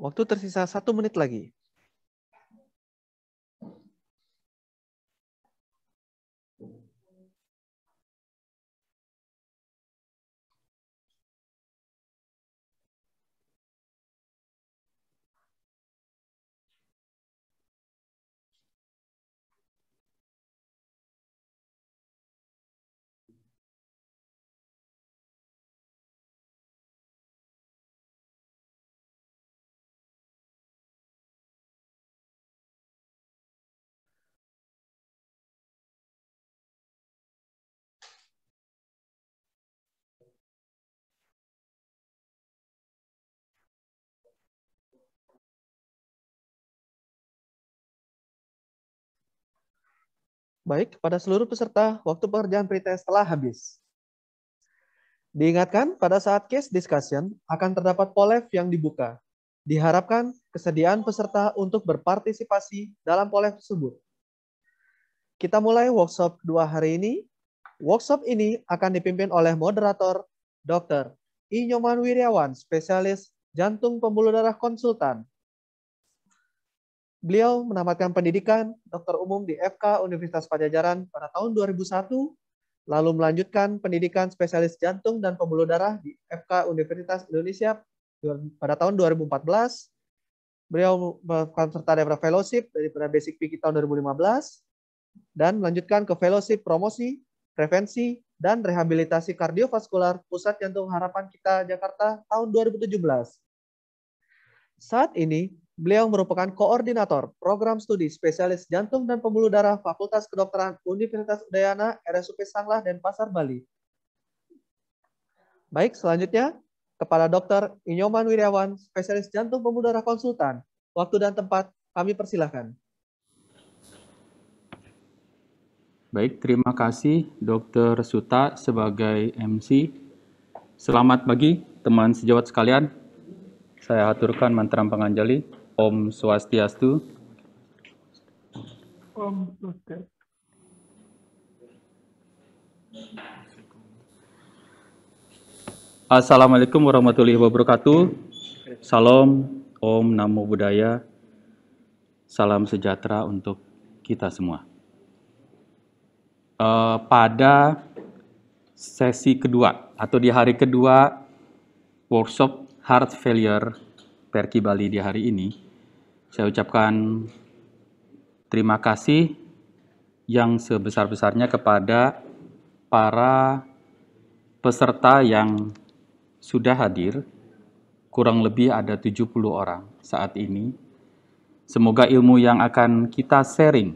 Waktu tersisa satu menit lagi. Baik, pada seluruh peserta, waktu pekerjaan pretest telah habis. Diingatkan, pada saat case discussion akan terdapat polef yang dibuka. Diharapkan kesediaan peserta untuk berpartisipasi dalam polef tersebut. Kita mulai workshop dua hari ini. Workshop ini akan dipimpin oleh moderator Dr. Inyoman Wiryawan, spesialis jantung pembuluh darah konsultan. Beliau menamatkan pendidikan dokter umum di FK Universitas Pajajaran pada tahun 2001, lalu melanjutkan pendidikan spesialis jantung dan pembuluh darah di FK Universitas Indonesia pada tahun 2014. Beliau melakukan serta daerah fellowship pada Basic PK tahun 2015 dan melanjutkan ke fellowship promosi, prevensi, dan rehabilitasi kardiovaskular Pusat Jantung Harapan Kita Jakarta tahun 2017. Saat ini, Beliau merupakan koordinator program studi spesialis jantung dan pembuluh darah Fakultas Kedokteran Universitas Udayana RSUP Sanglah dan Pasar Bali. Baik, selanjutnya kepada Dr. Inyoman Wiryawan, spesialis jantung pembuluh darah konsultan. Waktu dan tempat kami persilahkan. Baik, terima kasih Dr. Suta sebagai MC. Selamat pagi teman sejawat sekalian. Saya aturkan mantra penganjali. Om Swastiastu. Om Swastiastu. Assalamualaikum warahmatullahi wabarakatuh. Salam, Om Namo Buddhaya. Salam sejahtera untuk kita semua. E, pada sesi kedua atau di hari kedua workshop Heart Failure Perki Bali di hari ini, saya ucapkan terima kasih yang sebesar-besarnya kepada para peserta yang sudah hadir. Kurang lebih ada 70 orang saat ini. Semoga ilmu yang akan kita sharing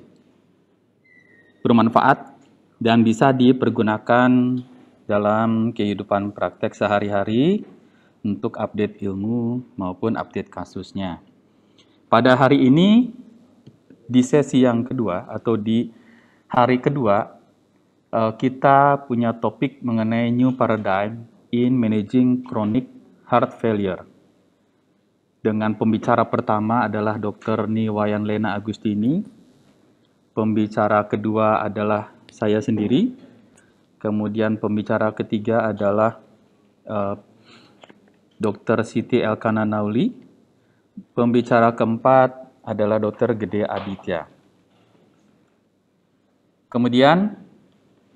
bermanfaat dan bisa dipergunakan dalam kehidupan praktek sehari-hari untuk update ilmu maupun update kasusnya. Pada hari ini, di sesi yang kedua atau di hari kedua, eh, kita punya topik mengenai new paradigm in managing chronic heart failure. Dengan pembicara pertama adalah Dr. Niwayan Lena Agustini. Pembicara kedua adalah saya sendiri. Kemudian pembicara ketiga adalah uh, eh, Dr. Siti Elkana Nauli Pembicara keempat adalah Dr. Gede Aditya. Kemudian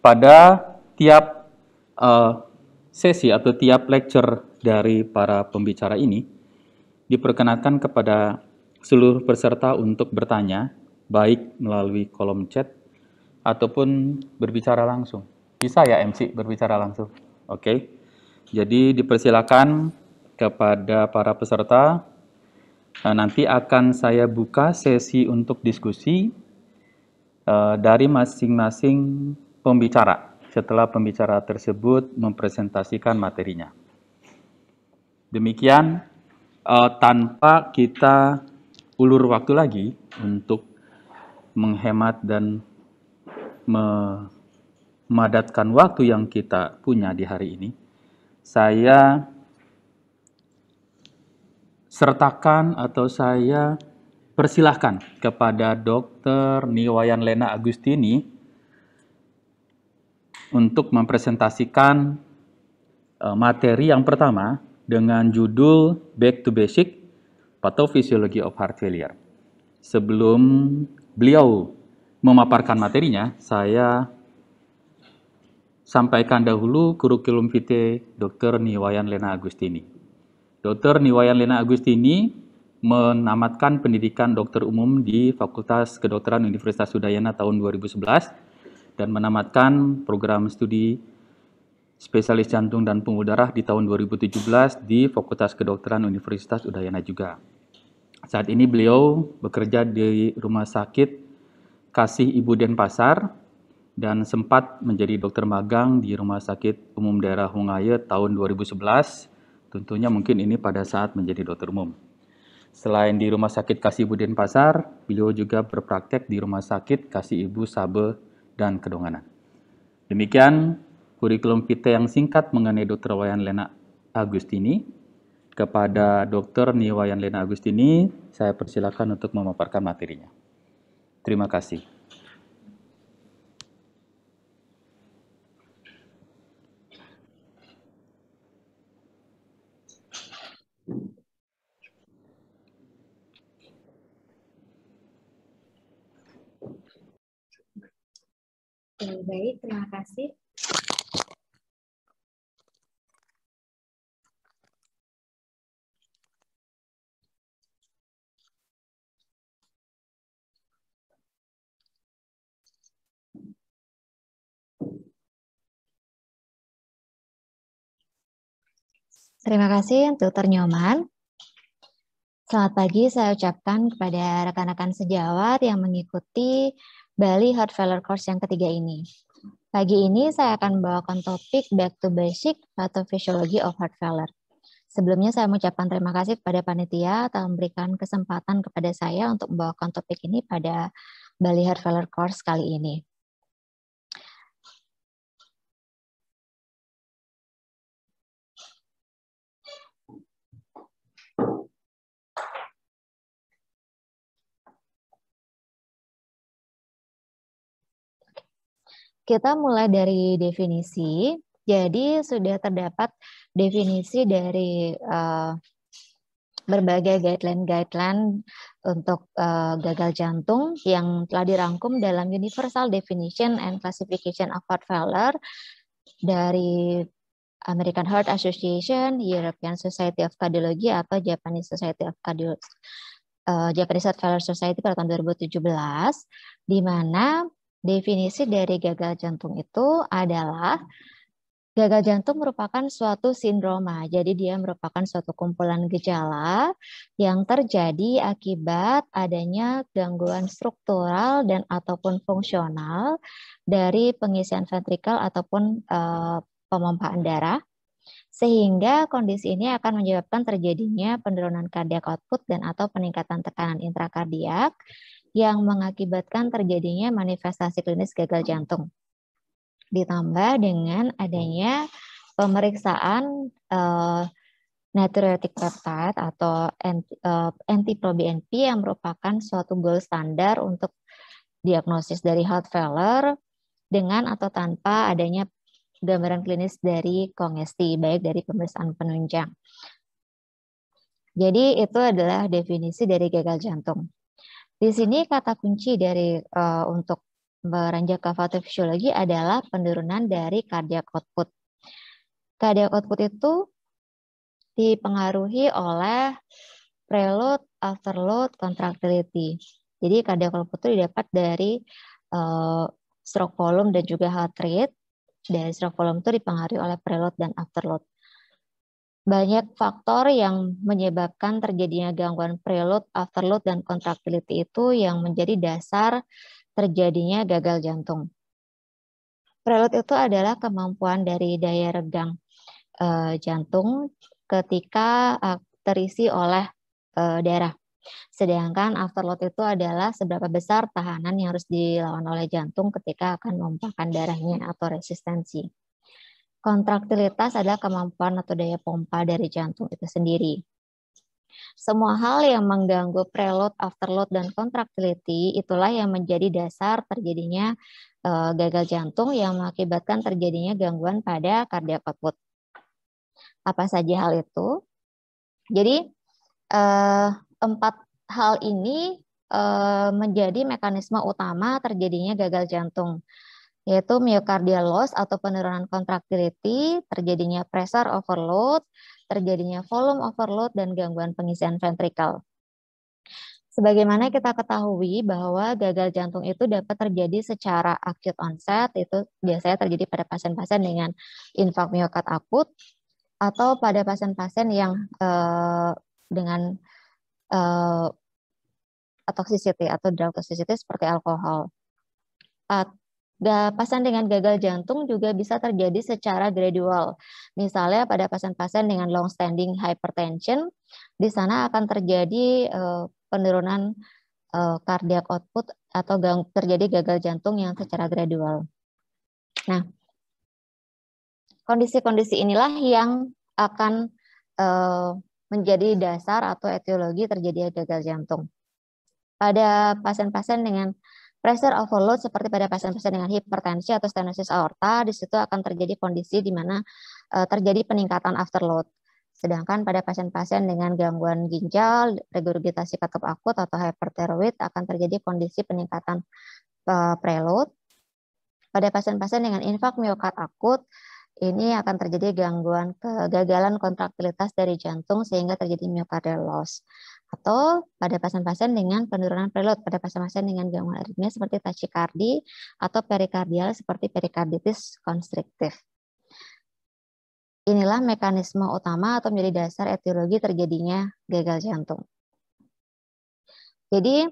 pada tiap uh, sesi atau tiap lecture dari para pembicara ini diperkenankan kepada seluruh peserta untuk bertanya baik melalui kolom chat ataupun berbicara langsung. Bisa ya MC berbicara langsung? Oke. Okay. Jadi dipersilakan kepada para peserta Eh, nanti akan saya buka sesi untuk diskusi eh, dari masing-masing pembicara setelah pembicara tersebut mempresentasikan materinya. Demikian, eh, tanpa kita ulur waktu lagi untuk menghemat dan memadatkan waktu yang kita punya di hari ini, saya sertakan atau saya persilahkan kepada Dr. Niwayan Lena Agustini untuk mempresentasikan eh, materi yang pertama dengan judul Back to Basic Pathophysiology of Heart Failure. Sebelum beliau memaparkan materinya, saya sampaikan dahulu kurikulum vitae Dr. Niwayan Lena Agustini. Dr. Niwayan Lena Agustini menamatkan pendidikan dokter umum di Fakultas Kedokteran Universitas Udayana tahun 2011 dan menamatkan program studi spesialis jantung dan pembuluh darah di tahun 2017 di Fakultas Kedokteran Universitas Udayana juga. Saat ini beliau bekerja di Rumah Sakit Kasih Ibu Denpasar dan sempat menjadi dokter magang di Rumah Sakit Umum Daerah Hungaya tahun 2011 Tentunya mungkin ini pada saat menjadi dokter umum. Selain di Rumah Sakit Kasih Ibu Denpasar, beliau juga berpraktek di Rumah Sakit Kasih Ibu Sabe dan Kedonganan. Demikian kurikulum vitae yang singkat mengenai Dokter Wayan Lena Agustini. Kepada Dokter Niwayan Lena Agustini, saya persilakan untuk memaparkan materinya. Terima kasih. Okay, baik, terima kasih. Terima kasih untuk Nyoman. Selamat pagi saya ucapkan kepada rekan-rekan sejawat yang mengikuti Bali Heart Failure Course yang ketiga ini. Pagi ini saya akan membawakan topik Back to Basic atau Physiology of Heart Failure. Sebelumnya saya mengucapkan terima kasih kepada panitia telah memberikan kesempatan kepada saya untuk membawakan topik ini pada Bali Heart Failure Course kali ini. Kita mulai dari definisi. Jadi sudah terdapat definisi dari eh, berbagai guideline-guideline untuk eh, gagal jantung yang telah dirangkum dalam Universal Definition and Classification of Heart Failure dari American Heart Association, European Society of Cardiology atau Japanese Society of Cardiology eh, Japanese Heart Failure Society pada tahun 2017 di mana Definisi dari gagal jantung itu adalah gagal jantung merupakan suatu sindroma. Jadi dia merupakan suatu kumpulan gejala yang terjadi akibat adanya gangguan struktural dan ataupun fungsional dari pengisian ventrikel ataupun uh, eh, pemompaan darah sehingga kondisi ini akan menyebabkan terjadinya penurunan kardiak output dan atau peningkatan tekanan intrakardiak yang mengakibatkan terjadinya manifestasi klinis gagal jantung. Ditambah dengan adanya pemeriksaan uh, natriuretic peptide atau eh, anti-proBNP yang merupakan suatu gold standar untuk diagnosis dari heart failure dengan atau tanpa adanya gambaran klinis dari kongesti baik dari pemeriksaan penunjang. Jadi itu adalah definisi dari gagal jantung. Di sini kata kunci dari uh, untuk beranjak ke fisiologi adalah penurunan dari cardiac output. Cardiac output itu dipengaruhi oleh preload, afterload, contractility. Jadi cardiac output itu didapat dari uh, stroke volume dan juga heart rate. Dari stroke volume itu dipengaruhi oleh preload dan afterload banyak faktor yang menyebabkan terjadinya gangguan preload, afterload, dan contractility itu yang menjadi dasar terjadinya gagal jantung. Preload itu adalah kemampuan dari daya regang e, jantung ketika eh, terisi oleh e, darah. Sedangkan afterload itu adalah seberapa besar tahanan yang harus dilawan oleh jantung ketika akan memompakan darahnya atau resistensi. Kontraktilitas adalah kemampuan atau daya pompa dari jantung itu sendiri. Semua hal yang mengganggu preload, afterload, dan kontraktiliti itulah yang menjadi dasar terjadinya eh, gagal jantung yang mengakibatkan terjadinya gangguan pada cardiac output. Apa saja hal itu? Jadi eh, empat hal ini eh, menjadi mekanisme utama terjadinya gagal jantung yaitu myocardial loss atau penurunan kontraktiliti, terjadinya pressure overload, terjadinya volume overload, dan gangguan pengisian ventrikel. Sebagaimana kita ketahui bahwa gagal jantung itu dapat terjadi secara acute onset, itu biasanya terjadi pada pasien-pasien dengan infark miokard akut, atau pada pasien-pasien yang eh, dengan eh, toxicity atau drug toxicity seperti alkohol. Pasien dengan gagal jantung juga bisa terjadi secara gradual. Misalnya pada pasien-pasien dengan long standing hypertension, di sana akan terjadi eh, penurunan eh, cardiac output atau terjadi gagal jantung yang secara gradual. Nah, kondisi-kondisi inilah yang akan eh, menjadi dasar atau etiologi terjadinya gagal jantung. Pada pasien-pasien dengan Pressure overload seperti pada pasien-pasien dengan hipertensi atau stenosis aorta, di situ akan terjadi kondisi di mana uh, terjadi peningkatan afterload. Sedangkan pada pasien-pasien dengan gangguan ginjal, regurgitasi katup akut atau hyperteroid akan terjadi kondisi peningkatan uh, preload. Pada pasien-pasien dengan infak miokard akut, ini akan terjadi gangguan kegagalan kontraktilitas dari jantung sehingga terjadi myocardial loss. Atau pada pasien-pasien dengan penurunan preload, pada pasien-pasien dengan gangguan aritmia seperti tachycardi atau perikardial seperti perikarditis konstriktif. Inilah mekanisme utama atau menjadi dasar etiologi terjadinya gagal jantung. Jadi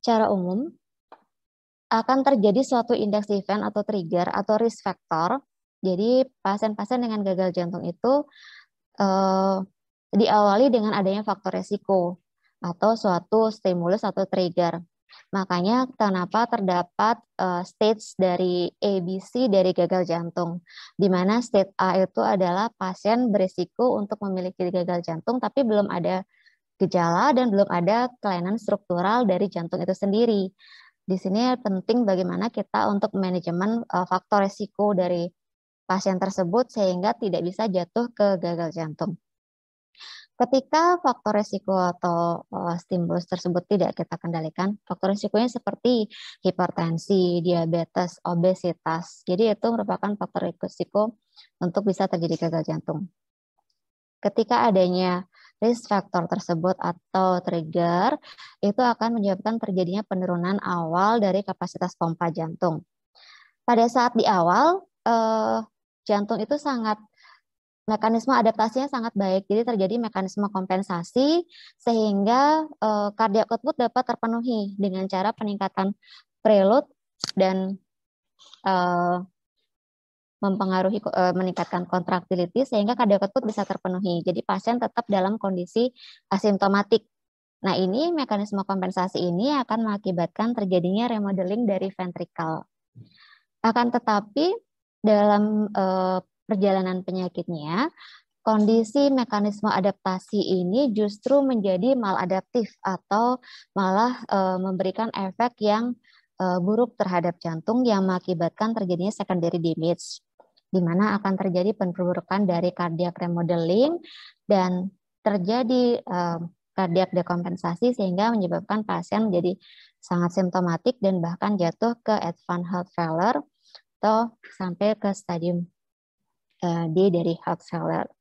secara umum akan terjadi suatu indeks event atau trigger atau risk factor. Jadi pasien-pasien dengan gagal jantung itu eh, diawali dengan adanya faktor resiko atau suatu stimulus atau trigger. Makanya kenapa terdapat uh, eh, stage dari ABC dari gagal jantung, di mana stage A itu adalah pasien berisiko untuk memiliki gagal jantung tapi belum ada gejala dan belum ada kelainan struktural dari jantung itu sendiri di sini penting bagaimana kita untuk manajemen eh, faktor resiko dari pasien tersebut sehingga tidak bisa jatuh ke gagal jantung. Ketika faktor resiko atau eh, stimulus tersebut tidak kita kendalikan, faktor resikonya seperti hipertensi, diabetes, obesitas. Jadi itu merupakan faktor resiko untuk bisa terjadi gagal jantung. Ketika adanya risk factor tersebut atau trigger itu akan menyebabkan terjadinya penurunan awal dari kapasitas pompa jantung. Pada saat di awal, eh, jantung itu sangat mekanisme adaptasinya sangat baik. Jadi terjadi mekanisme kompensasi sehingga eh, cardiac output dapat terpenuhi dengan cara peningkatan preload dan eh, mempengaruhi e, meningkatkan kontraktilitas sehingga kadar ketut bisa terpenuhi. Jadi pasien tetap dalam kondisi asimptomatik. Nah, ini mekanisme kompensasi ini akan mengakibatkan terjadinya remodeling dari ventrikel. Akan tetapi dalam e, perjalanan penyakitnya, kondisi mekanisme adaptasi ini justru menjadi maladaptif atau malah e, memberikan efek yang buruk terhadap jantung yang mengakibatkan terjadinya secondary damage di mana akan terjadi penurunan dari cardiac remodeling dan terjadi eh, cardiac dekompensasi sehingga menyebabkan pasien menjadi sangat simptomatik dan bahkan jatuh ke advanced heart failure atau sampai ke stadium eh, D dari heart failure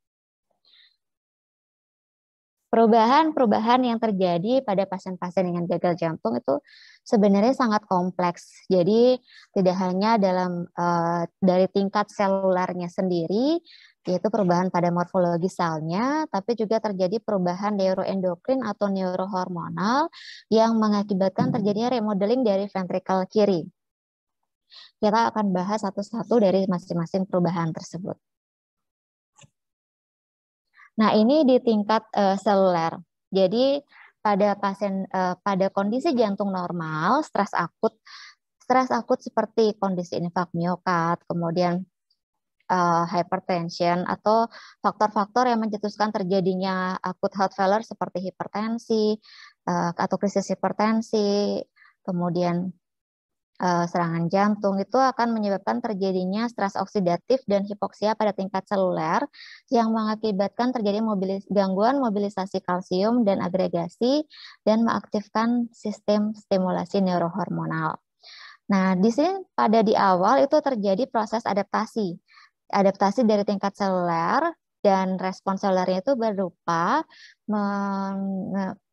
perubahan-perubahan yang terjadi pada pasien-pasien dengan gagal jantung itu sebenarnya sangat kompleks. Jadi tidak hanya dalam uh, dari tingkat selularnya sendiri, yaitu perubahan pada morfologi selnya, tapi juga terjadi perubahan neuroendokrin atau neurohormonal yang mengakibatkan terjadinya remodeling dari ventrikel kiri. Kita akan bahas satu-satu dari masing-masing perubahan tersebut. Nah, ini di tingkat uh, eh, seluler. Jadi pada pasien uh, pada kondisi jantung normal, stres akut stres akut seperti kondisi infak miokard, kemudian uh, hypertension atau faktor-faktor yang mencetuskan terjadinya akut heart failure seperti hipertensi uh, atau krisis hipertensi, kemudian Eh, serangan jantung itu akan menyebabkan terjadinya stres oksidatif dan hipoksia pada tingkat seluler yang mengakibatkan terjadi mobilis gangguan mobilisasi kalsium dan agregasi dan mengaktifkan sistem stimulasi neurohormonal. Nah, di sini pada di awal itu terjadi proses adaptasi. Adaptasi dari tingkat seluler dan respon selulernya itu berupa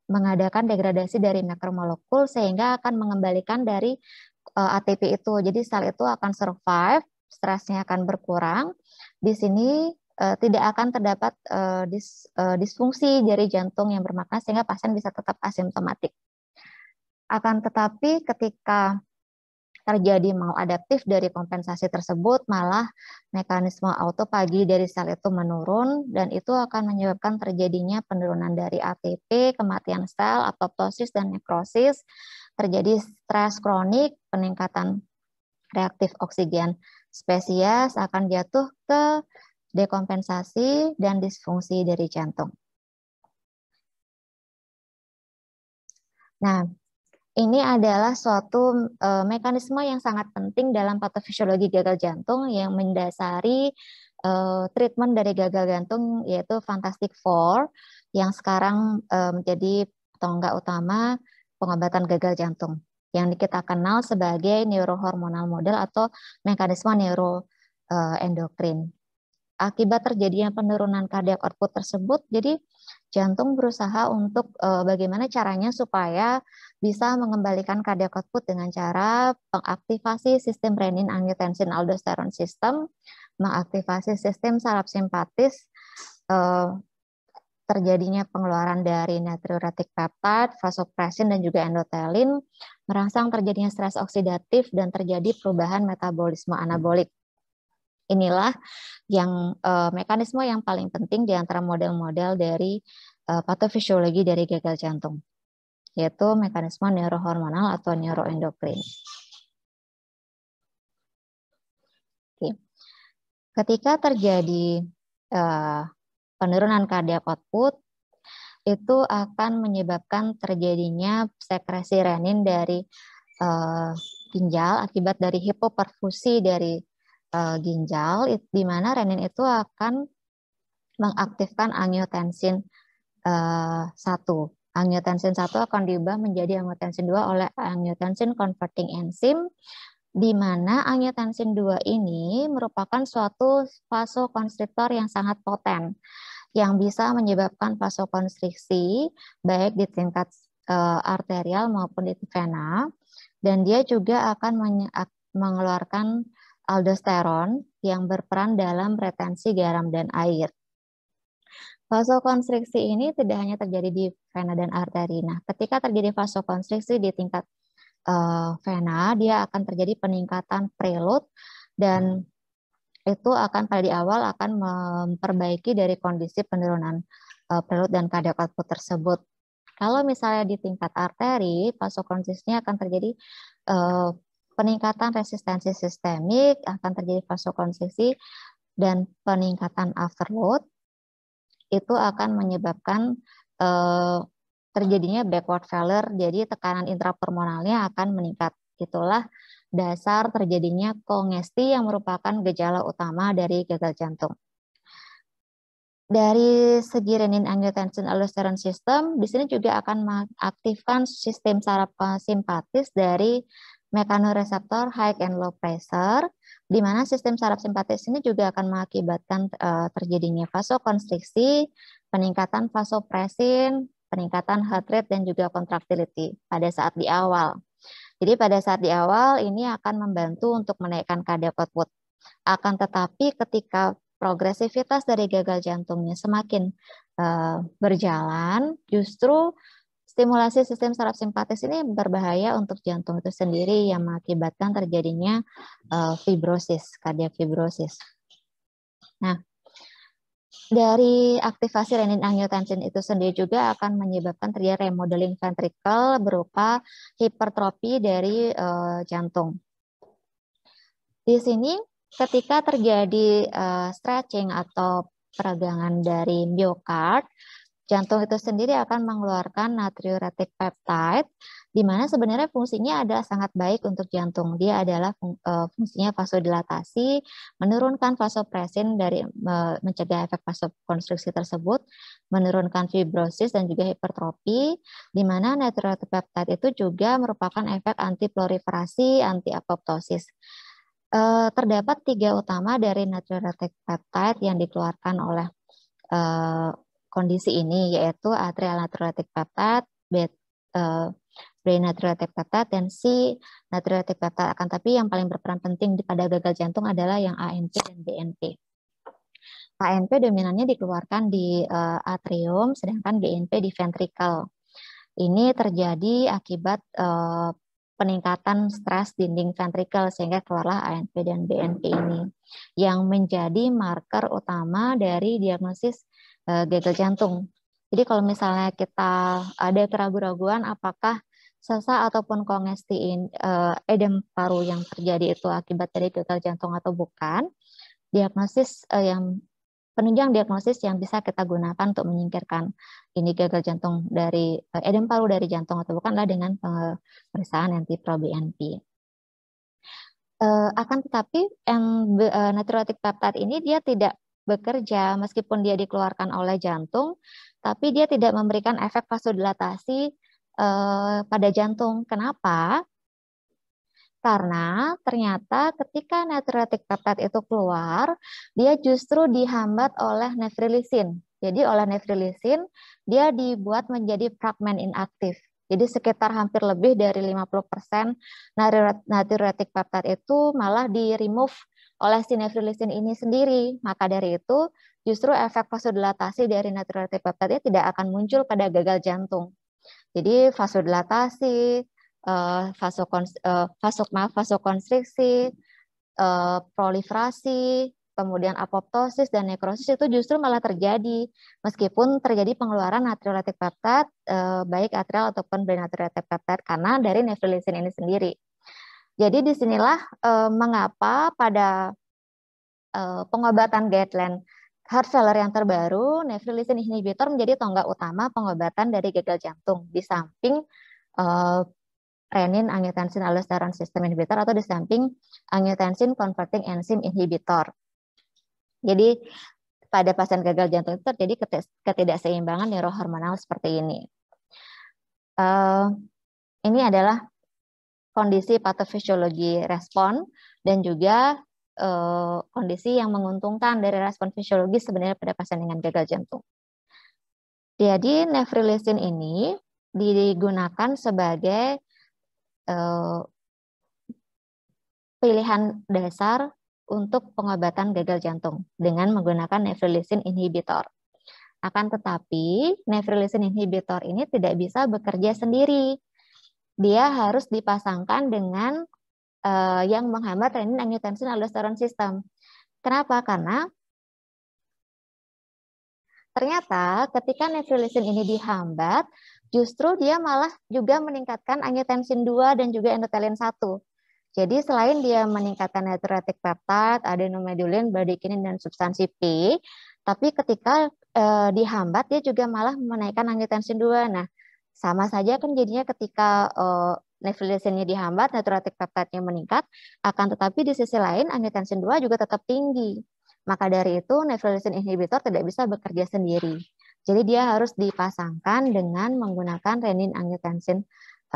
mengadakan degradasi dari makromolekul sehingga akan mengembalikan dari uh, eh, ATP itu. Jadi sel itu akan survive, stresnya akan berkurang. Di sini uh, tidak akan terdapat uh, dis, uh, disfungsi jari jantung yang bermakna sehingga pasien bisa tetap asimptomatik. Akan tetapi ketika terjadi mau adaptif dari kompensasi tersebut, malah mekanisme auto pagi dari sel itu menurun dan itu akan menyebabkan terjadinya penurunan dari ATP, kematian sel, apoptosis dan nekrosis, terjadi stres kronik, peningkatan reaktif oksigen spesies akan jatuh ke dekompensasi dan disfungsi dari jantung. Nah, ini adalah suatu uh, mekanisme yang sangat penting dalam patofisiologi gagal jantung yang mendasari uh, treatment dari gagal jantung yaitu Fantastic Four yang sekarang eh, menjadi menjadi tonggak utama pengobatan gagal jantung yang kita kenal sebagai neurohormonal model atau mekanisme neuroendokrin akibat terjadinya penurunan cardiac output tersebut, jadi jantung berusaha untuk e, bagaimana caranya supaya bisa mengembalikan cardiac output dengan cara mengaktivasi sistem renin angiotensin aldosteron sistem, mengaktivasi sistem saraf simpatis, e, terjadinya pengeluaran dari natriuretik peptide, vasopressin dan juga endotelin, merangsang terjadinya stres oksidatif dan terjadi perubahan metabolisme anabolik. Inilah yang uh, mekanisme yang paling penting di antara model-model dari uh, eh, patofisiologi dari gagal jantung, yaitu mekanisme neurohormonal atau neuroendokrin. Okay. Ketika terjadi uh, penurunan cardiac output, itu akan menyebabkan terjadinya sekresi renin dari uh, ginjal akibat dari hipoperfusi dari uh, ginjal, di mana renin itu akan mengaktifkan angiotensin uh, eh, 1. Angiotensin 1 akan diubah menjadi angiotensin 2 oleh angiotensin converting enzim, di mana angiotensin 2 ini merupakan suatu vasokonstriktor yang sangat potent yang bisa menyebabkan vasokonstriksi baik di tingkat uh, arterial maupun di vena, dan dia juga akan mengeluarkan aldosteron yang berperan dalam retensi garam dan air. Vasokonstriksi ini tidak hanya terjadi di vena dan arteri. Nah, ketika terjadi vasokonstriksi di tingkat uh, vena, dia akan terjadi peningkatan preload dan itu akan pada di awal akan memperbaiki dari kondisi penurunan uh, preload dan cardiac output tersebut. Kalau misalnya di tingkat arteri, vasokonstriksinya akan terjadi uh, peningkatan resistensi sistemik akan terjadi vasokonstriksi dan peningkatan afterload itu akan menyebabkan eh, terjadinya backward failure, jadi tekanan intrapulmonalnya akan meningkat. Itulah dasar terjadinya kongesti yang merupakan gejala utama dari gagal jantung. Dari segi renin angiotensin aldosteron system, di sini juga akan mengaktifkan sistem saraf eh, simpatis dari mekanoreseptor high and low pressure, di mana sistem saraf simpatis ini juga akan mengakibatkan uh, terjadinya vasokonstriksi, peningkatan vasopresin, peningkatan heart rate, dan juga contractility pada saat di awal. Jadi pada saat di awal ini akan membantu untuk menaikkan kadar output. Akan tetapi ketika progresivitas dari gagal jantungnya semakin uh, berjalan, justru Stimulasi sistem saraf simpatis ini berbahaya untuk jantung itu sendiri yang mengakibatkan terjadinya uh, fibrosis, kardiak fibrosis. Nah, dari aktivasi renin angiotensin itu sendiri juga akan menyebabkan terjadi remodeling ventrikel berupa hipertropi dari uh, jantung. Di sini ketika terjadi uh, stretching atau peregangan dari myocard Jantung itu sendiri akan mengeluarkan natriuretic peptide, di mana sebenarnya fungsinya adalah sangat baik untuk jantung. Dia adalah fung, uh, fungsinya vasodilatasi, menurunkan vasopresin dari uh, mencegah efek vasokonstriksi tersebut, menurunkan fibrosis dan juga hipertropi. di mana natriuretic peptide itu juga merupakan efek anti proliferasi, anti apoptosis Uh, eh, terdapat tiga utama dari natriuretic peptide yang dikeluarkan oleh eh, kondisi ini yaitu atrial natriuretik peptat, bed, uh, brain natriuretik peptat, dan si natriuretik peptat. Akan tapi yang paling berperan penting pada gagal jantung adalah yang ANP dan BNP. ANP dominannya dikeluarkan di uh, atrium, sedangkan BNP di ventrikel. Ini terjadi akibat uh, peningkatan stres dinding ventrikel sehingga keluarlah ANP dan BNP ini yang menjadi marker utama dari diagnosis Eh, uh, gagal jantung. Jadi kalau misalnya kita ada keraguan-raguan apakah sesa ataupun kongesti uh, eh, edem paru yang terjadi itu akibat dari gagal jantung atau bukan, diagnosis uh, yang penunjang diagnosis yang bisa kita gunakan untuk menyingkirkan ini gagal jantung dari edem paru dari jantung atau bukanlah dengan pemeriksaan anti pro BNP. Uh, akan tetapi uh, natriuretic peptide ini dia tidak bekerja meskipun dia dikeluarkan oleh jantung, tapi dia tidak memberikan efek vasodilatasi eh, pada jantung. Kenapa? Karena ternyata ketika natriuretic peptide itu keluar, dia justru dihambat oleh nefrilisin. Jadi oleh nefrilisin, dia dibuat menjadi fragmen inaktif. Jadi sekitar hampir lebih dari 50% natriuretic peptide itu malah di remove oleh sinefrilisin ini sendiri. Maka dari itu, justru efek vasodilatasi dari natural peptide tidak akan muncul pada gagal jantung. Jadi vasodilatasi, eh, eh, vasokonstriksi, eh, proliferasi, kemudian apoptosis dan nekrosis itu justru malah terjadi meskipun terjadi pengeluaran natriuretik peptide baik atrial ataupun benatriuretik peptide karena dari nefrilisin ini sendiri. Jadi disinilah eh, mengapa pada eh, pengobatan guideline heart failure yang terbaru, nephrilisin inhibitor menjadi tonggak utama pengobatan dari gagal jantung di samping eh, renin angiotensin aldosteron system inhibitor atau di samping angiotensin converting enzyme inhibitor. Jadi pada pasien gagal jantung itu terjadi ketidakseimbangan neurohormonal seperti ini. Uh, ini adalah kondisi patofisiologi respon dan juga eh, kondisi yang menguntungkan dari respon fisiologi sebenarnya pada pasien dengan gagal jantung. Jadi nefrilisin ini digunakan sebagai eh, pilihan dasar untuk pengobatan gagal jantung dengan menggunakan nefrilisin inhibitor. Akan tetapi, nefrilisin inhibitor ini tidak bisa bekerja sendiri dia harus dipasangkan dengan uh, yang menghambat renin angiotensin aldosteron system. Kenapa? Karena ternyata ketika neprilysin ini dihambat, justru dia malah juga meningkatkan angiotensin 2 dan juga endotelin 1. Jadi selain dia meningkatkan natriuretic peptide, adenomedulin, bradykinin, dan substansi P, tapi ketika e, dihambat dia juga malah menaikkan angiotensin 2. Nah, sama saja kan jadinya ketika uh, eh, nevilisinnya dihambat, naturatik peptidnya meningkat, akan tetapi di sisi lain angiotensin 2 juga tetap tinggi. Maka dari itu nevilisin inhibitor tidak bisa bekerja sendiri. Jadi dia harus dipasangkan dengan menggunakan renin angiotensin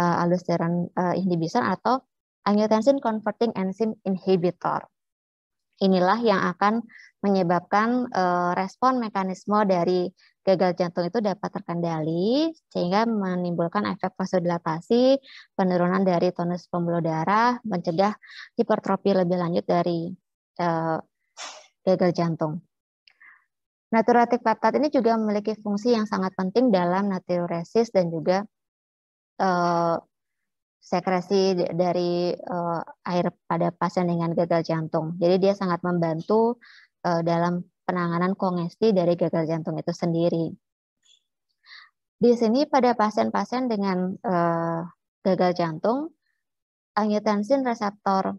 uh, eh, aldosteron uh, eh, inhibitor atau angiotensin converting enzyme inhibitor. Inilah yang akan menyebabkan uh, respon mekanisme dari Gagal jantung itu dapat terkendali sehingga menimbulkan efek vasodilatasi, penurunan dari tonus pembuluh darah, mencegah hipertrofi lebih lanjut dari eh, gagal jantung. Natriuretik peptat ini juga memiliki fungsi yang sangat penting dalam natriuresis dan juga eh, sekresi dari eh, air pada pasien dengan gagal jantung. Jadi dia sangat membantu eh, dalam penanganan kongesti dari gagal jantung itu sendiri. Di sini pada pasien-pasien dengan eh, gagal jantung, angiotensin reseptor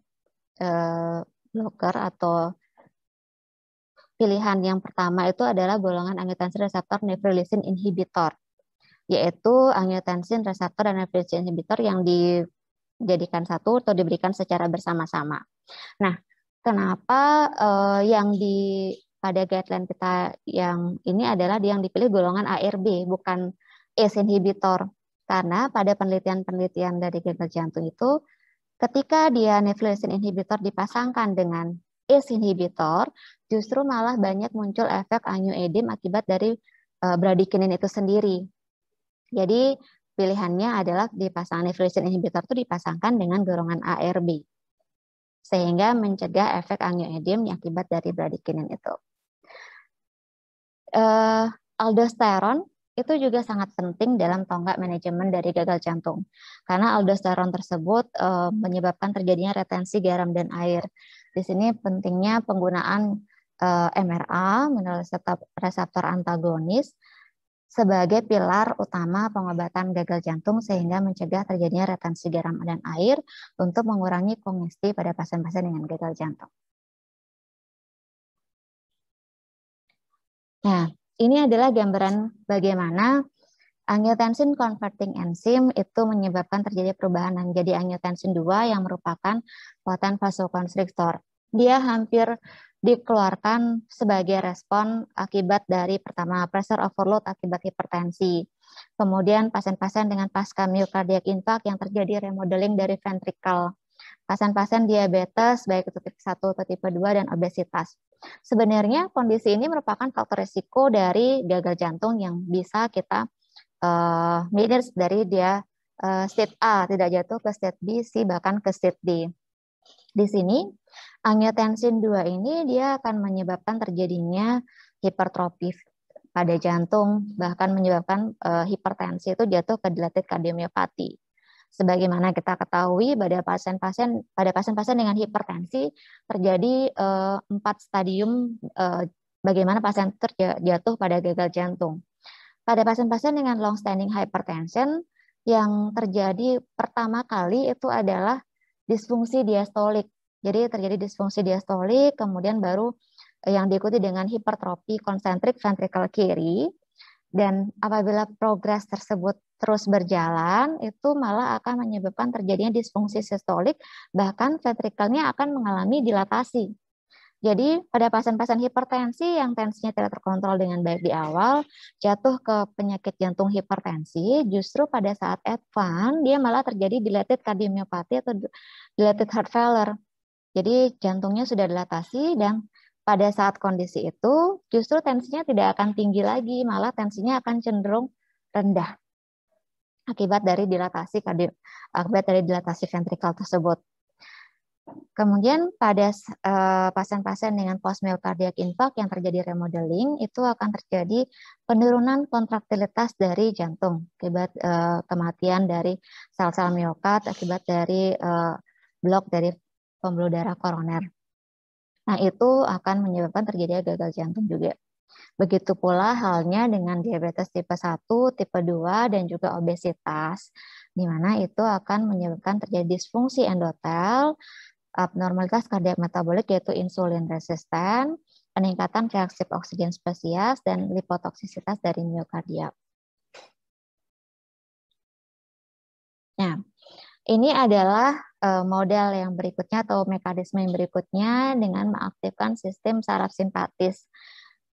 eh, blocker atau pilihan yang pertama itu adalah golongan angiotensin reseptor nephrolysin inhibitor, yaitu angiotensin reseptor dan nephrolysin inhibitor yang dijadikan satu atau diberikan secara bersama-sama. Nah, kenapa eh, yang di pada guideline kita yang ini adalah yang dipilih golongan ARB, bukan ACE inhibitor. Karena pada penelitian-penelitian dari gagal jantung itu, ketika dia nebulisin inhibitor dipasangkan dengan ACE inhibitor, justru malah banyak muncul efek angioedema akibat dari eh, bradykinin itu sendiri. Jadi pilihannya adalah dipasang nebulisin inhibitor itu dipasangkan dengan golongan ARB sehingga mencegah efek angioedem akibat dari bradykinin itu uh, eh, aldosteron itu juga sangat penting dalam tonggak manajemen dari gagal jantung. Karena aldosteron tersebut eh, menyebabkan terjadinya retensi garam dan air. Di sini pentingnya penggunaan uh, eh, MRA, reseptor antagonis, sebagai pilar utama pengobatan gagal jantung sehingga mencegah terjadinya retensi garam dan air untuk mengurangi kongesti pada pasien-pasien dengan gagal jantung. Nah, ini adalah gambaran bagaimana angiotensin converting enzim itu menyebabkan terjadi perubahan menjadi nah, angiotensin 2 yang merupakan kuatan vasokonstriktor. Dia hampir dikeluarkan sebagai respon akibat dari pertama pressure overload akibat hipertensi. Kemudian pasien-pasien dengan pasca myocardial infarct yang terjadi remodeling dari ventricle pasien-pasien diabetes baik itu tipe 1 atau tipe 2 dan obesitas. Sebenarnya kondisi ini merupakan faktor risiko dari gagal jantung yang bisa kita uh, eh, minus dari dia uh, state A tidak jatuh ke state B, C bahkan ke state D. Di sini angiotensin 2 ini dia akan menyebabkan terjadinya hipertrofi pada jantung bahkan menyebabkan uh, hipertensi itu jatuh ke dilated kardiomyopati. Sebagaimana kita ketahui pada pasien-pasien pada pasien-pasien dengan hipertensi terjadi eh, empat stadium eh, bagaimana pasien terjatuh pada gagal jantung. Pada pasien-pasien dengan long standing hypertension yang terjadi pertama kali itu adalah disfungsi diastolik. Jadi terjadi disfungsi diastolik, kemudian baru eh, yang diikuti dengan hipertropi konsentrik ventrikel kiri, dan apabila progres tersebut terus berjalan, itu malah akan menyebabkan terjadinya disfungsi sistolik, bahkan ventrikelnya akan mengalami dilatasi. Jadi pada pasien-pasien hipertensi yang tensinya tidak terkontrol dengan baik di awal, jatuh ke penyakit jantung hipertensi, justru pada saat advance dia malah terjadi dilated cardiomyopati atau dilated heart failure. Jadi jantungnya sudah dilatasi dan pada saat kondisi itu justru tensinya tidak akan tinggi lagi, malah tensinya akan cenderung rendah akibat dari dilatasi akibat dari dilatasi ventrikel tersebut. Kemudian pada eh, pasien-pasien dengan post myocardial infarct yang terjadi remodeling itu akan terjadi penurunan kontraktilitas dari jantung akibat eh, kematian dari sel-sel miokard akibat dari eh, blok dari pembuluh darah koroner. Nah, itu akan menyebabkan terjadinya gagal jantung juga. Begitu pula halnya dengan diabetes tipe 1, tipe 2, dan juga obesitas, di mana itu akan menyebabkan terjadi disfungsi endotel, abnormalitas kardiak metabolik yaitu insulin resisten, peningkatan reaksi oksigen spesies, dan lipotoksisitas dari miokardia. Nah, ini adalah eh, model yang berikutnya atau mekanisme yang berikutnya dengan mengaktifkan sistem saraf simpatis.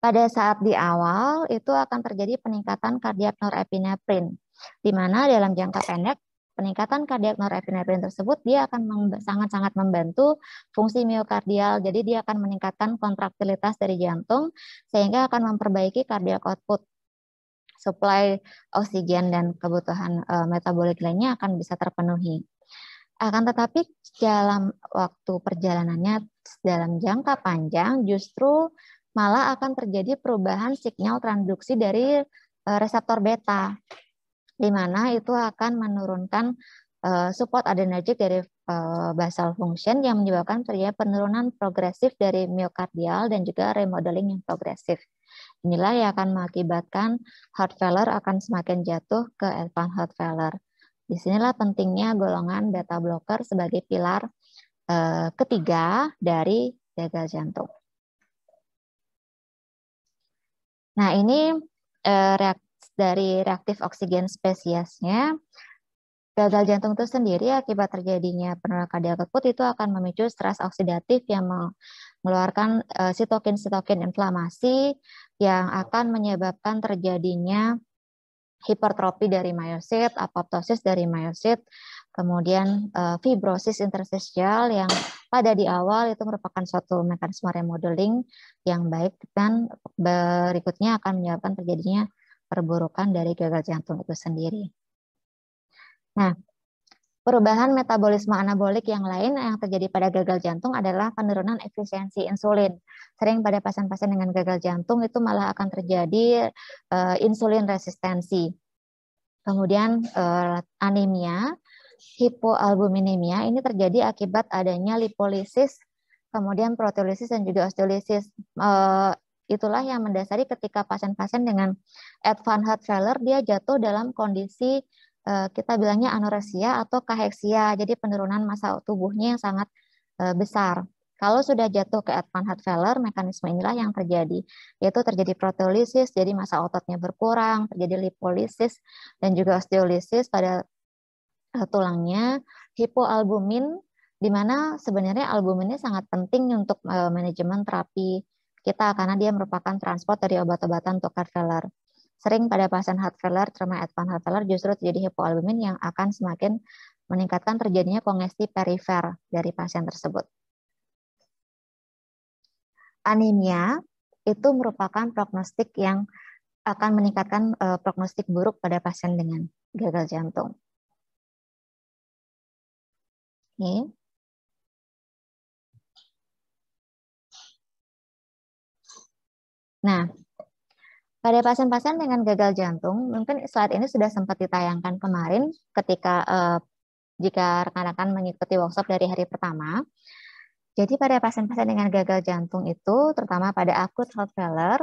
Pada saat di awal itu akan terjadi peningkatan kardiak norepinefrin, di mana dalam jangka pendek peningkatan kardiak norepinefrin tersebut dia akan sangat-sangat membantu fungsi miokardial. Jadi dia akan meningkatkan kontraktilitas dari jantung sehingga akan memperbaiki kardiak output supply oksigen dan kebutuhan uh, eh, metabolik lainnya akan bisa terpenuhi. Akan tetapi dalam waktu perjalanannya dalam jangka panjang justru malah akan terjadi perubahan signal transduksi dari eh, reseptor beta di mana itu akan menurunkan eh, support adrenergic dari basal function yang menyebabkan terjadi penurunan progresif dari miokardial dan juga remodeling yang progresif. Inilah yang akan mengakibatkan heart failure akan semakin jatuh ke advanced heart failure. Disinilah pentingnya golongan beta blocker sebagai pilar eh, ketiga dari gagal jantung. Nah, ini eh, dari reaktif oksigen spesiesnya. Gagal jantung itu sendiri akibat terjadinya penurunan kardiak akut itu akan memicu stres oksidatif yang mengeluarkan eh, sitokin-sitokin inflamasi yang akan menyebabkan terjadinya hipertrofi dari myosit, apoptosis dari myosit, kemudian eh, fibrosis interstitial yang pada di awal itu merupakan suatu mekanisme remodeling yang baik dan berikutnya akan menyebabkan terjadinya perburukan dari gagal jantung itu sendiri. Nah, Perubahan metabolisme anabolik yang lain yang terjadi pada gagal jantung adalah penurunan efisiensi insulin. Sering pada pasien-pasien dengan gagal jantung itu malah akan terjadi uh, insulin resistensi. Kemudian uh, anemia, hipoalbuminemia ini terjadi akibat adanya lipolisis, kemudian proteolisis dan juga osteolisis. Uh, itulah yang mendasari ketika pasien-pasien dengan advanced heart failure dia jatuh dalam kondisi Eh, kita bilangnya anoreksia atau kaheksia, jadi penurunan massa tubuhnya yang sangat eh, besar. Kalau sudah jatuh ke advanced heart failure, mekanisme inilah yang terjadi, yaitu terjadi proteolisis, jadi massa ototnya berkurang, terjadi lipolisis dan juga osteolisis pada eh, tulangnya, hipoalbumin di mana sebenarnya albumin ini sangat penting untuk manajemen terapi kita karena dia merupakan transport dari obat-obatan untuk heart failure. Sering pada pasien heart failure, trauma advanced heart failure justru terjadi hipoalbumin yang akan semakin meningkatkan terjadinya kongesti perifer dari pasien tersebut. Anemia itu merupakan prognostik yang akan meningkatkan eh, prognostik buruk pada pasien dengan gagal jantung. Ini. Nah, pada pasien-pasien dengan gagal jantung, mungkin saat ini sudah sempat ditayangkan kemarin ketika eh, jika rekan-rekan mengikuti workshop dari hari pertama. Jadi pada pasien-pasien dengan gagal jantung itu, terutama pada akut heart failure,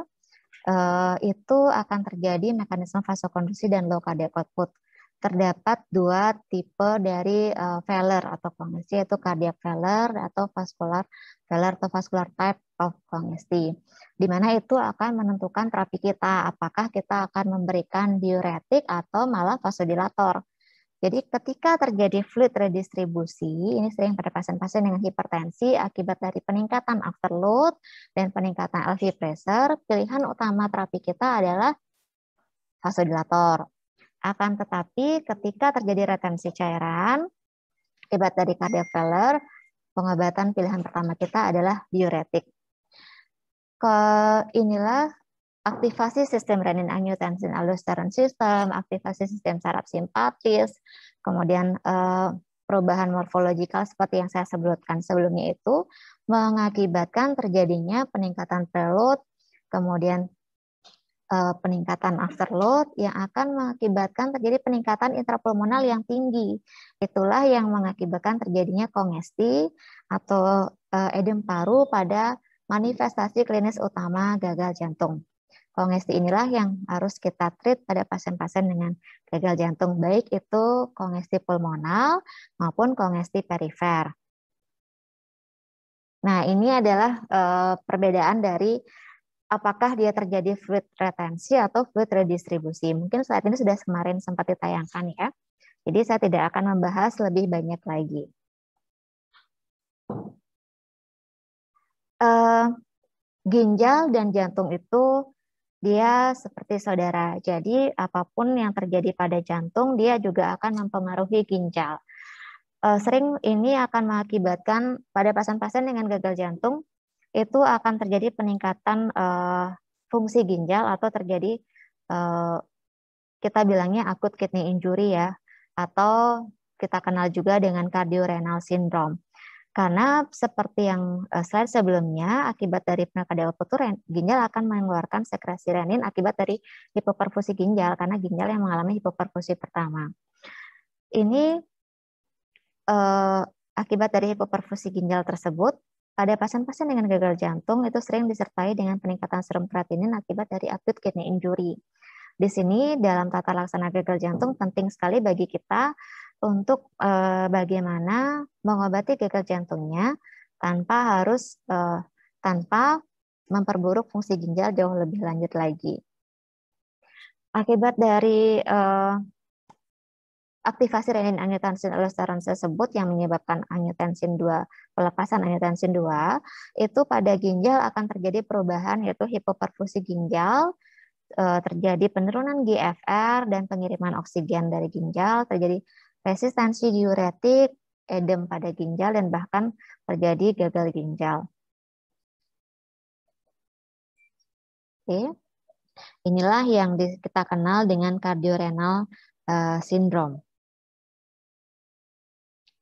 eh, itu akan terjadi mekanisme vasokondisi dan low cardiac output terdapat dua tipe dari uh, eh, failure atau kongesi yaitu cardiac failure atau vascular failure atau vascular type of kongesi. Di mana itu akan menentukan terapi kita apakah kita akan memberikan diuretik atau malah vasodilator. Jadi ketika terjadi fluid redistribusi, ini sering pada pasien-pasien dengan hipertensi akibat dari peningkatan afterload dan peningkatan LV pressure, pilihan utama terapi kita adalah vasodilator akan tetapi ketika terjadi retensi cairan akibat dari cardiac failure, pengobatan pilihan pertama kita adalah diuretik. Ke inilah aktivasi sistem renin angiotensin aldosteron system, aktivasi sistem saraf simpatis, kemudian eh, perubahan morfologikal seperti yang saya sebutkan sebelumnya itu mengakibatkan terjadinya peningkatan preload, kemudian uh, peningkatan afterload yang akan mengakibatkan terjadi peningkatan intrapulmonal yang tinggi. Itulah yang mengakibatkan terjadinya kongesti atau uh, edem paru pada manifestasi klinis utama gagal jantung. Kongesti inilah yang harus kita treat pada pasien-pasien dengan gagal jantung, baik itu kongesti pulmonal maupun kongesti perifer. Nah, ini adalah uh, perbedaan dari apakah dia terjadi fluid retensi atau fluid redistribusi. Mungkin saat ini sudah kemarin sempat ditayangkan ya. Jadi saya tidak akan membahas lebih banyak lagi. Eh, ginjal dan jantung itu dia seperti saudara. Jadi apapun yang terjadi pada jantung, dia juga akan mempengaruhi ginjal. Eh, sering ini akan mengakibatkan pada pasien-pasien dengan gagal jantung, itu akan terjadi peningkatan uh, fungsi ginjal atau terjadi uh, kita bilangnya akut kidney injury ya atau kita kenal juga dengan cardiorenal syndrome. Karena seperti yang eh, slide sebelumnya, akibat dari perikardial putu ginjal akan mengeluarkan sekresi renin akibat dari hipoperfusi ginjal karena ginjal yang mengalami hipoperfusi pertama. Ini eh, akibat dari hipoperfusi ginjal tersebut pada pasien-pasien dengan gagal jantung itu sering disertai dengan peningkatan serum kreatinin akibat dari acute kidney injury. Di sini dalam tata laksana gagal jantung penting sekali bagi kita untuk e, bagaimana mengobati gagal jantungnya tanpa harus e, tanpa memperburuk fungsi ginjal jauh lebih lanjut lagi. Akibat dari e, aktivasi renin angiotensin aldosteron tersebut yang menyebabkan angiotensin 2 pelepasan angiotensin 2 itu pada ginjal akan terjadi perubahan yaitu hipoperfusi ginjal eh, terjadi penurunan GFR dan pengiriman oksigen dari ginjal, terjadi resistensi diuretik, edem pada ginjal dan bahkan terjadi gagal ginjal. Oke. Inilah yang kita kenal dengan kardiorenal eh, syndrome.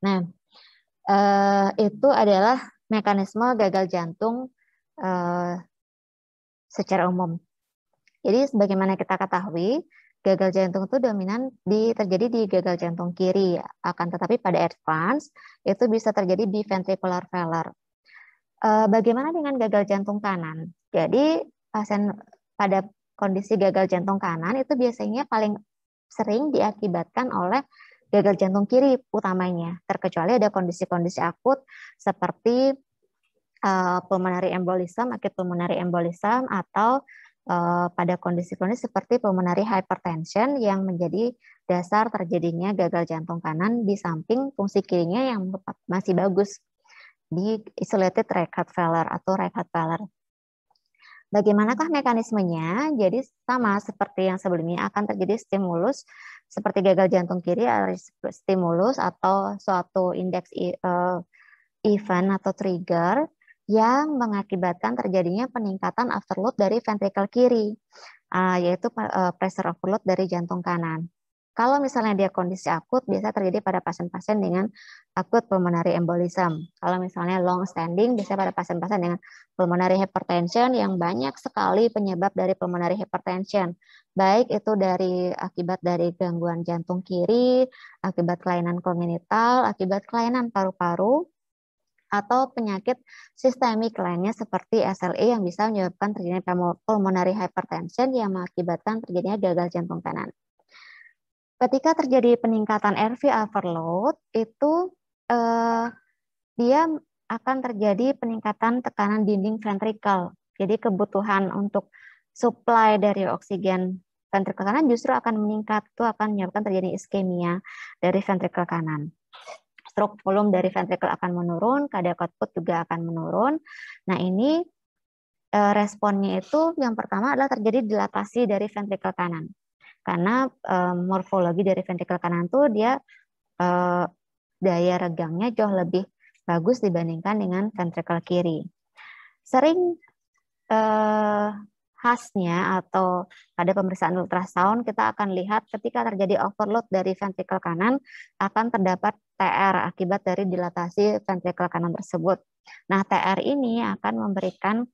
Nah, eh, itu adalah mekanisme gagal jantung eh, secara umum. Jadi sebagaimana kita ketahui, gagal jantung itu dominan di, terjadi di gagal jantung kiri. Akan tetapi pada advance itu bisa terjadi di ventricular failure. Eh, bagaimana dengan gagal jantung kanan? Jadi pasien pada kondisi gagal jantung kanan itu biasanya paling sering diakibatkan oleh gagal jantung kiri utamanya, terkecuali ada kondisi-kondisi akut seperti uh, pulmonary embolism, akut pulmonary embolism, atau eh, pada kondisi-kondisi seperti pulmonary hypertension yang menjadi dasar terjadinya gagal jantung kanan di samping fungsi kirinya yang masih bagus di isolated right heart failure atau right heart failure Bagaimanakah mekanismenya? Jadi sama seperti yang sebelumnya akan terjadi stimulus seperti gagal jantung kiri stimulus atau suatu indeks eh, event atau trigger yang mengakibatkan terjadinya peningkatan afterload dari ventrikel kiri, ah, yaitu eh, pressure overload dari jantung kanan. Kalau misalnya dia kondisi akut, biasa terjadi pada pasien-pasien dengan akut pulmonary embolism. Kalau misalnya long standing, bisa pada pasien-pasien dengan pulmonary hypertension yang banyak sekali penyebab dari pulmonary hypertension. Baik itu dari akibat dari gangguan jantung kiri, akibat kelainan kongenital, akibat kelainan paru-paru, atau penyakit sistemik lainnya seperti SLE yang bisa menyebabkan terjadinya pulmonary hypertension yang mengakibatkan terjadinya gagal jantung kanan ketika terjadi peningkatan RV overload itu eh, dia akan terjadi peningkatan tekanan dinding ventrikel. Jadi kebutuhan untuk supply dari oksigen ventrikel kanan justru akan meningkat, itu akan menyebabkan terjadi iskemia dari ventrikel kanan. Stroke volume dari ventrikel akan menurun, kadar output juga akan menurun. Nah ini eh, responnya itu yang pertama adalah terjadi dilatasi dari ventrikel kanan karena um, morfologi dari ventrikel kanan itu dia uh, daya regangnya jauh lebih bagus dibandingkan dengan ventrikel kiri. Sering eh, khasnya atau pada pemeriksaan ultrasound kita akan lihat ketika terjadi overload dari ventrikel kanan akan terdapat TR akibat dari dilatasi ventrikel kanan tersebut. Nah, TR ini akan memberikan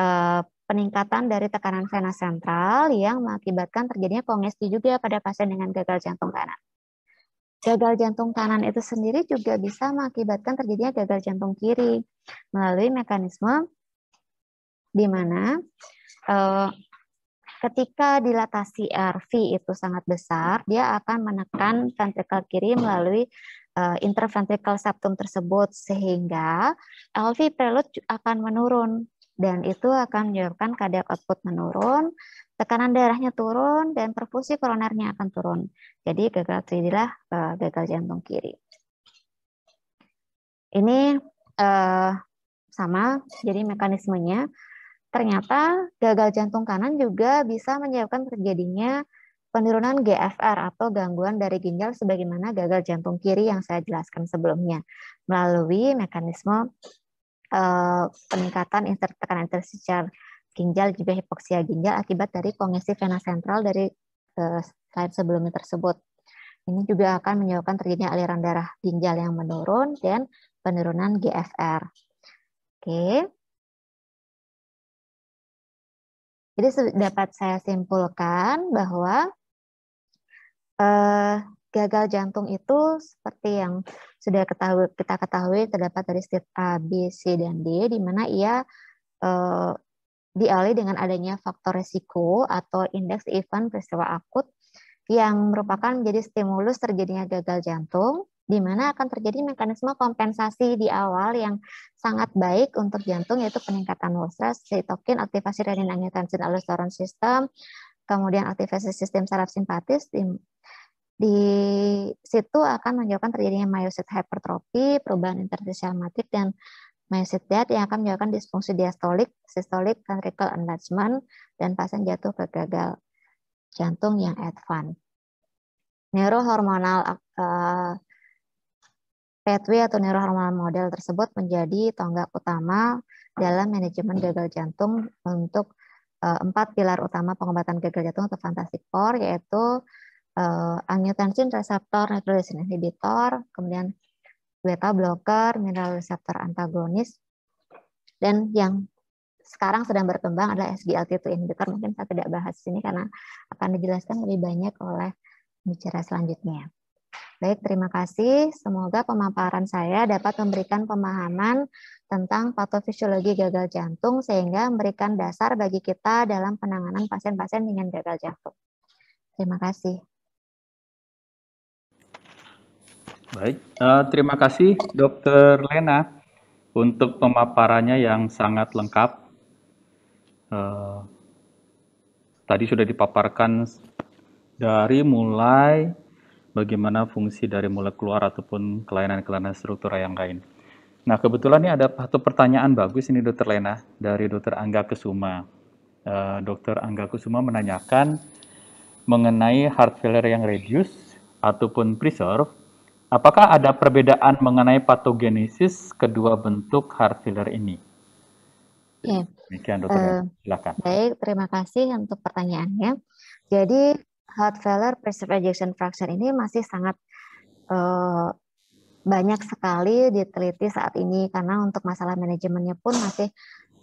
eh, peningkatan dari tekanan vena sentral yang mengakibatkan terjadinya kongesti juga pada pasien dengan gagal jantung kanan. Gagal jantung kanan itu sendiri juga bisa mengakibatkan terjadinya gagal jantung kiri melalui mekanisme di mana eh, ketika dilatasi RV itu sangat besar, dia akan menekan ventrikel kiri melalui eh, interventrikel septum tersebut sehingga LV preload akan menurun dan itu akan menyebabkan kadar output menurun, tekanan darahnya turun, dan perfusi koronernya akan turun. Jadi gagal terjadilah uh, eh, gagal jantung kiri. Ini uh, sama, jadi mekanismenya. Ternyata gagal jantung kanan juga bisa menyebabkan terjadinya penurunan GFR atau gangguan dari ginjal sebagaimana gagal jantung kiri yang saya jelaskan sebelumnya melalui mekanisme Eh, peningkatan tekanan secara ginjal juga hipoksia ginjal akibat dari kongesti vena sentral dari slide eh, sebelumnya tersebut. Ini juga akan menyebabkan terjadinya aliran darah ginjal yang menurun dan penurunan GFR. Oke. Jadi dapat saya simpulkan bahwa eh, gagal jantung itu seperti yang sudah ketahui, kita ketahui terdapat dari state A, B, C, dan D, di mana ia eh, dialih dengan adanya faktor resiko atau indeks event peristiwa akut yang merupakan menjadi stimulus terjadinya gagal jantung, di mana akan terjadi mekanisme kompensasi di awal yang sangat baik untuk jantung, yaitu peningkatan wall stress, sitokin, aktivasi renin angiotensin aldosteron sistem, kemudian aktivasi sistem saraf simpatis, di situ akan menunjukkan terjadinya myosit hypertrophy, perubahan interstitial matrix dan myosit death yang akan menunjukkan disfungsi diastolik, sistolik, ventricle enlargement, dan pasien jatuh ke gagal jantung yang advance. Neurohormonal uh, pathway atau neurohormonal model tersebut menjadi tonggak utama dalam manajemen gagal jantung untuk uh, empat pilar utama pengobatan gagal jantung atau Fantastic Four, yaitu uh, angiotensin reseptor neutralizing inhibitor, kemudian beta blocker, mineral reseptor antagonis, dan yang sekarang sedang berkembang adalah SGLT2 inhibitor. Mungkin saya tidak bahas sini karena akan dijelaskan lebih banyak oleh bicara selanjutnya. Baik, terima kasih. Semoga pemaparan saya dapat memberikan pemahaman tentang patofisiologi gagal jantung sehingga memberikan dasar bagi kita dalam penanganan pasien-pasien dengan gagal jantung. Terima kasih. Baik, uh, terima kasih Dr. Lena untuk pemaparannya yang sangat lengkap. Uh, tadi sudah dipaparkan dari mulai bagaimana fungsi dari mulai keluar ataupun kelainan-kelainan struktur yang lain. Nah, kebetulan ini ada satu pertanyaan bagus ini Dr. Lena dari Dr. Angga Kesuma. Uh, eh, Dr. Angga Kesuma menanyakan mengenai heart failure yang reduce ataupun preserve Apakah ada perbedaan mengenai patogenesis kedua bentuk heart failure ini? Ya. Demikian dokter, uh, silakan. Baik, terima kasih untuk pertanyaannya. Jadi heart failure preserved ejection fraction ini masih sangat uh, banyak sekali diteliti saat ini karena untuk masalah manajemennya pun masih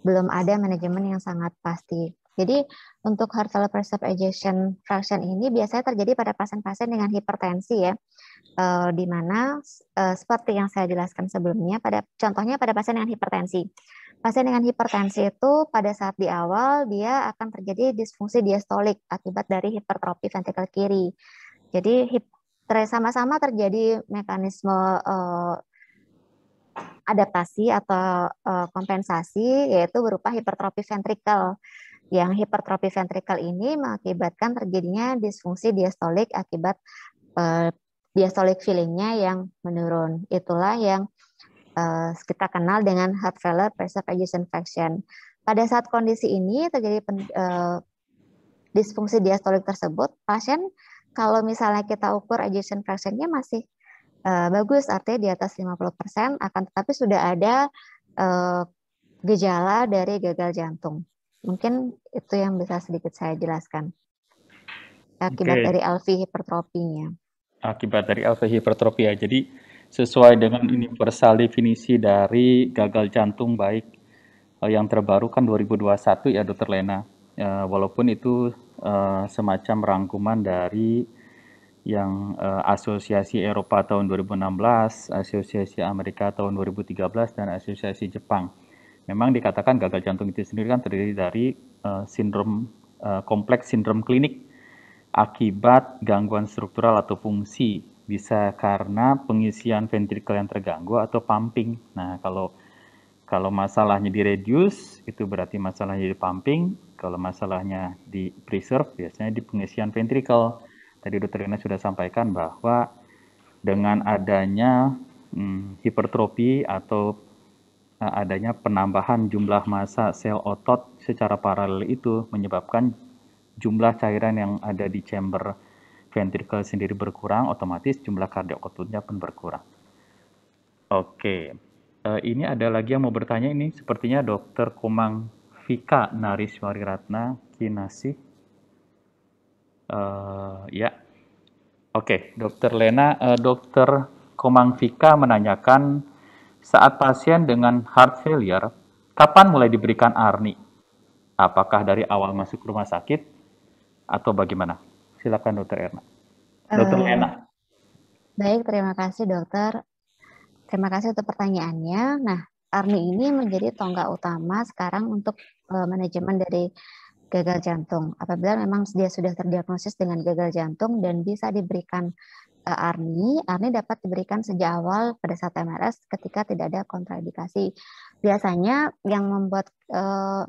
belum ada manajemen yang sangat pasti. Jadi untuk heart failure ejection fraction ini biasanya terjadi pada pasien-pasien dengan hipertensi ya, e, di mana e, seperti yang saya jelaskan sebelumnya, pada contohnya pada pasien dengan hipertensi. Pasien dengan hipertensi itu pada saat di awal dia akan terjadi disfungsi diastolik akibat dari hipertrofi ventrikel kiri. Jadi sama-sama terjadi mekanisme e, adaptasi atau uh, kompensasi yaitu berupa hipertrofi ventrikel yang hipertrofi ventrikel ini mengakibatkan terjadinya disfungsi diastolik akibat uh, diastolik fillingnya yang menurun. Itulah yang uh, kita kenal dengan heart failure pressure preservation fraction. Pada saat kondisi ini terjadi pen, uh, disfungsi diastolik tersebut, pasien kalau misalnya kita ukur ejection fractionnya masih uh, bagus, artinya di atas 50%, akan tetapi sudah ada uh, gejala dari gagal jantung. Mungkin itu yang bisa sedikit saya jelaskan. Akibat okay. dari LV hipertropinya. Akibat dari LV hipertropia. Ya. Jadi sesuai dengan universal definisi dari gagal jantung baik eh, yang terbaru kan 2021 ya Dokter Lena. Eh, walaupun itu eh, semacam rangkuman dari yang uh, Asosiasi Eropa tahun 2016, Asosiasi Amerika tahun 2013 dan Asosiasi Jepang. Memang dikatakan gagal jantung itu sendiri kan terdiri dari uh, sindrom uh, kompleks sindrom klinik akibat gangguan struktural atau fungsi bisa karena pengisian ventrikel yang terganggu atau pumping. Nah, kalau kalau masalahnya di reduce itu berarti masalahnya di pumping, kalau masalahnya di preserve biasanya di pengisian ventrikel. Tadi Dr. Rina sudah sampaikan bahwa dengan adanya hmm, hipertrofi atau Eh, adanya penambahan jumlah masa sel otot secara paralel itu menyebabkan jumlah cairan yang ada di chamber ventricle sendiri berkurang, otomatis jumlah kardiak ototnya pun berkurang. Oke, eh, ini ada lagi yang mau bertanya ini, sepertinya dokter Komang Vika Nariswari Ratna Kinasi. Uh, ya, oke, dokter Lena, uh, dokter Komang Vika menanyakan saat pasien dengan heart failure, kapan mulai diberikan ARNI? Apakah dari awal masuk rumah sakit atau bagaimana? Silakan Dokter Erna. Dokter uh, eh, Erna. Baik, terima kasih Dokter. Terima kasih untuk pertanyaannya. Nah, ARNI ini menjadi tonggak utama sekarang untuk uh, manajemen dari gagal jantung. Apabila memang dia sudah terdiagnosis dengan gagal jantung dan bisa diberikan eh, ARNI, ARNI dapat diberikan sejak awal pada saat MRS ketika tidak ada kontraindikasi. Biasanya yang membuat eh,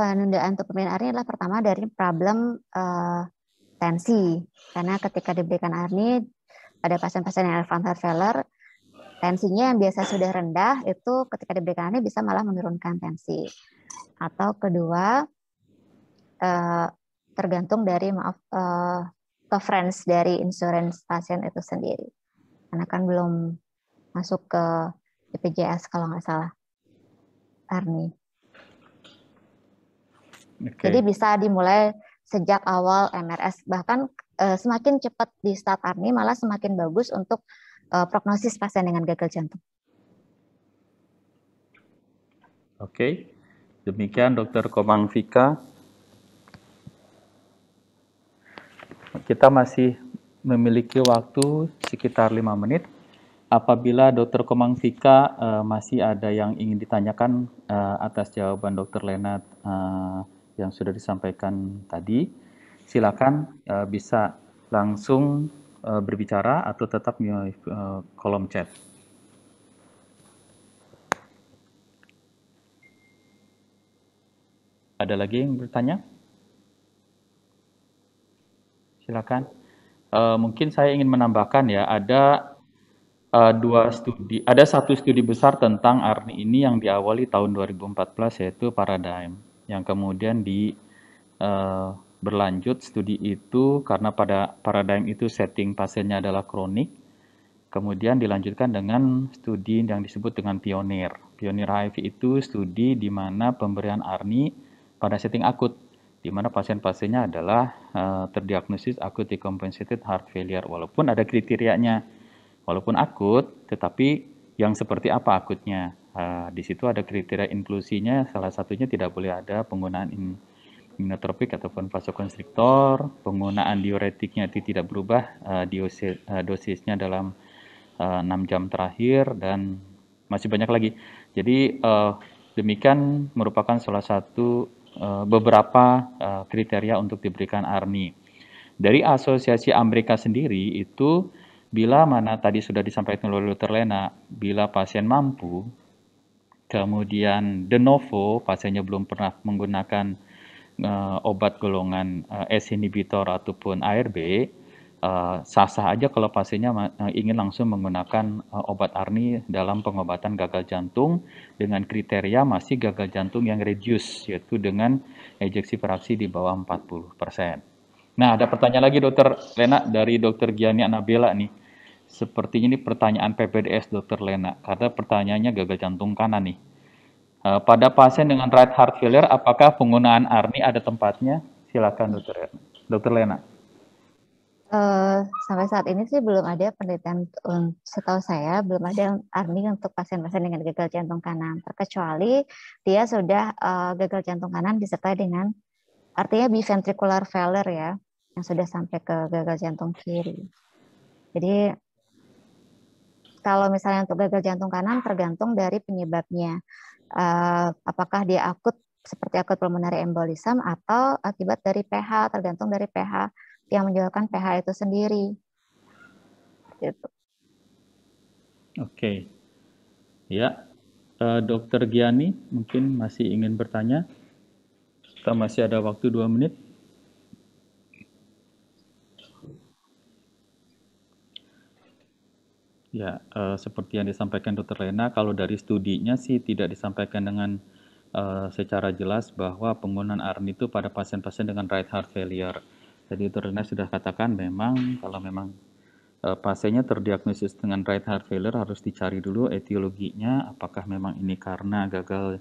penundaan untuk pemberian ARNI adalah pertama dari problem eh, tensi. Karena ketika diberikan ARNI pada pasien-pasien yang advanced heart failure, tensinya yang biasa sudah rendah itu ketika diberikan ARNI bisa malah menurunkan tensi. Atau kedua, eh, tergantung dari maaf eh, coverage dari insurance pasien itu sendiri. Karena kan belum masuk ke BPJS kalau nggak salah. Arni. Okay. Jadi bisa dimulai sejak awal MRS bahkan eh, semakin cepat di start ARNI malah semakin bagus untuk eh, prognosis pasien dengan gagal jantung. Oke. Demikian Dr. Komang Fika. Kita masih memiliki waktu sekitar 5 menit. Apabila Dr. Komang Fika uh, eh, masih ada yang ingin ditanyakan uh, atas jawaban Dr. Lenat uh, yang sudah disampaikan tadi, silakan uh, bisa langsung uh, berbicara atau tetap di uh, kolom chat. Ada lagi yang bertanya? Silakan. Uh, mungkin saya ingin menambahkan ya, ada uh, dua studi, ada satu studi besar tentang ARNI ini yang diawali tahun 2014 yaitu Paradigm, yang kemudian di uh, berlanjut studi itu karena pada Paradigm itu setting pasiennya adalah kronik, kemudian dilanjutkan dengan studi yang disebut dengan pionir. Pionir HIV itu studi di mana pemberian ARNI pada setting akut, di mana pasien-pasiennya adalah uh, terdiagnosis akut decompensated heart failure, walaupun ada kriterianya, walaupun akut, tetapi yang seperti apa akutnya. Uh, di situ ada kriteria inklusinya, salah satunya tidak boleh ada penggunaan in ataupun vasokonstriktor, penggunaan diuretiknya itu tidak berubah, uh, dosisnya dalam uh, 6 jam terakhir, dan masih banyak lagi. Jadi uh, demikian merupakan salah satu Eh, beberapa eh, kriteria untuk diberikan ARNI. Dari Asosiasi Amerika sendiri itu bila mana tadi sudah disampaikan oleh Dr. Lena, bila pasien mampu, kemudian de novo pasiennya belum pernah menggunakan eh, obat golongan S inhibitor ataupun ARB, Eh, sah-sah aja kalau pasiennya eh, ingin langsung menggunakan eh, obat ARNI dalam pengobatan gagal jantung dengan kriteria masih gagal jantung yang reduce yaitu dengan ejeksi fraksi di bawah 40%. persen. Nah, ada pertanyaan lagi Dokter Lena dari Dokter Giani Anabela nih. Sepertinya ini pertanyaan PPDS Dokter Lena karena pertanyaannya gagal jantung kanan nih. pada pasien dengan right heart failure apakah penggunaan ARNI ada tempatnya? Silakan Dokter Dokter Lena. Eh, sampai saat ini sih belum ada penelitian um, setahu saya belum ada arming untuk pasien-pasien dengan gagal jantung kanan terkecuali dia sudah uh, gagal jantung kanan disertai dengan artinya biventricular failure ya yang sudah sampai ke gagal jantung kiri. Jadi kalau misalnya untuk gagal jantung kanan tergantung dari penyebabnya. Uh, apakah dia akut seperti akut pulmonary embolism atau akibat dari PH tergantung dari PH yang menjualkan PH itu sendiri. Gitu. Oke. Okay. Ya, uh, Dokter Giani mungkin masih ingin bertanya. Kita masih ada waktu dua menit. Ya, uh, seperti yang disampaikan Dokter Lena, kalau dari studinya sih tidak disampaikan dengan uh, secara jelas bahwa penggunaan ARN itu pada pasien-pasien dengan right heart failure. Tadi Dr. sudah katakan memang kalau memang uh, pasiennya terdiagnosis dengan right heart failure harus dicari dulu etiologinya apakah memang ini karena gagal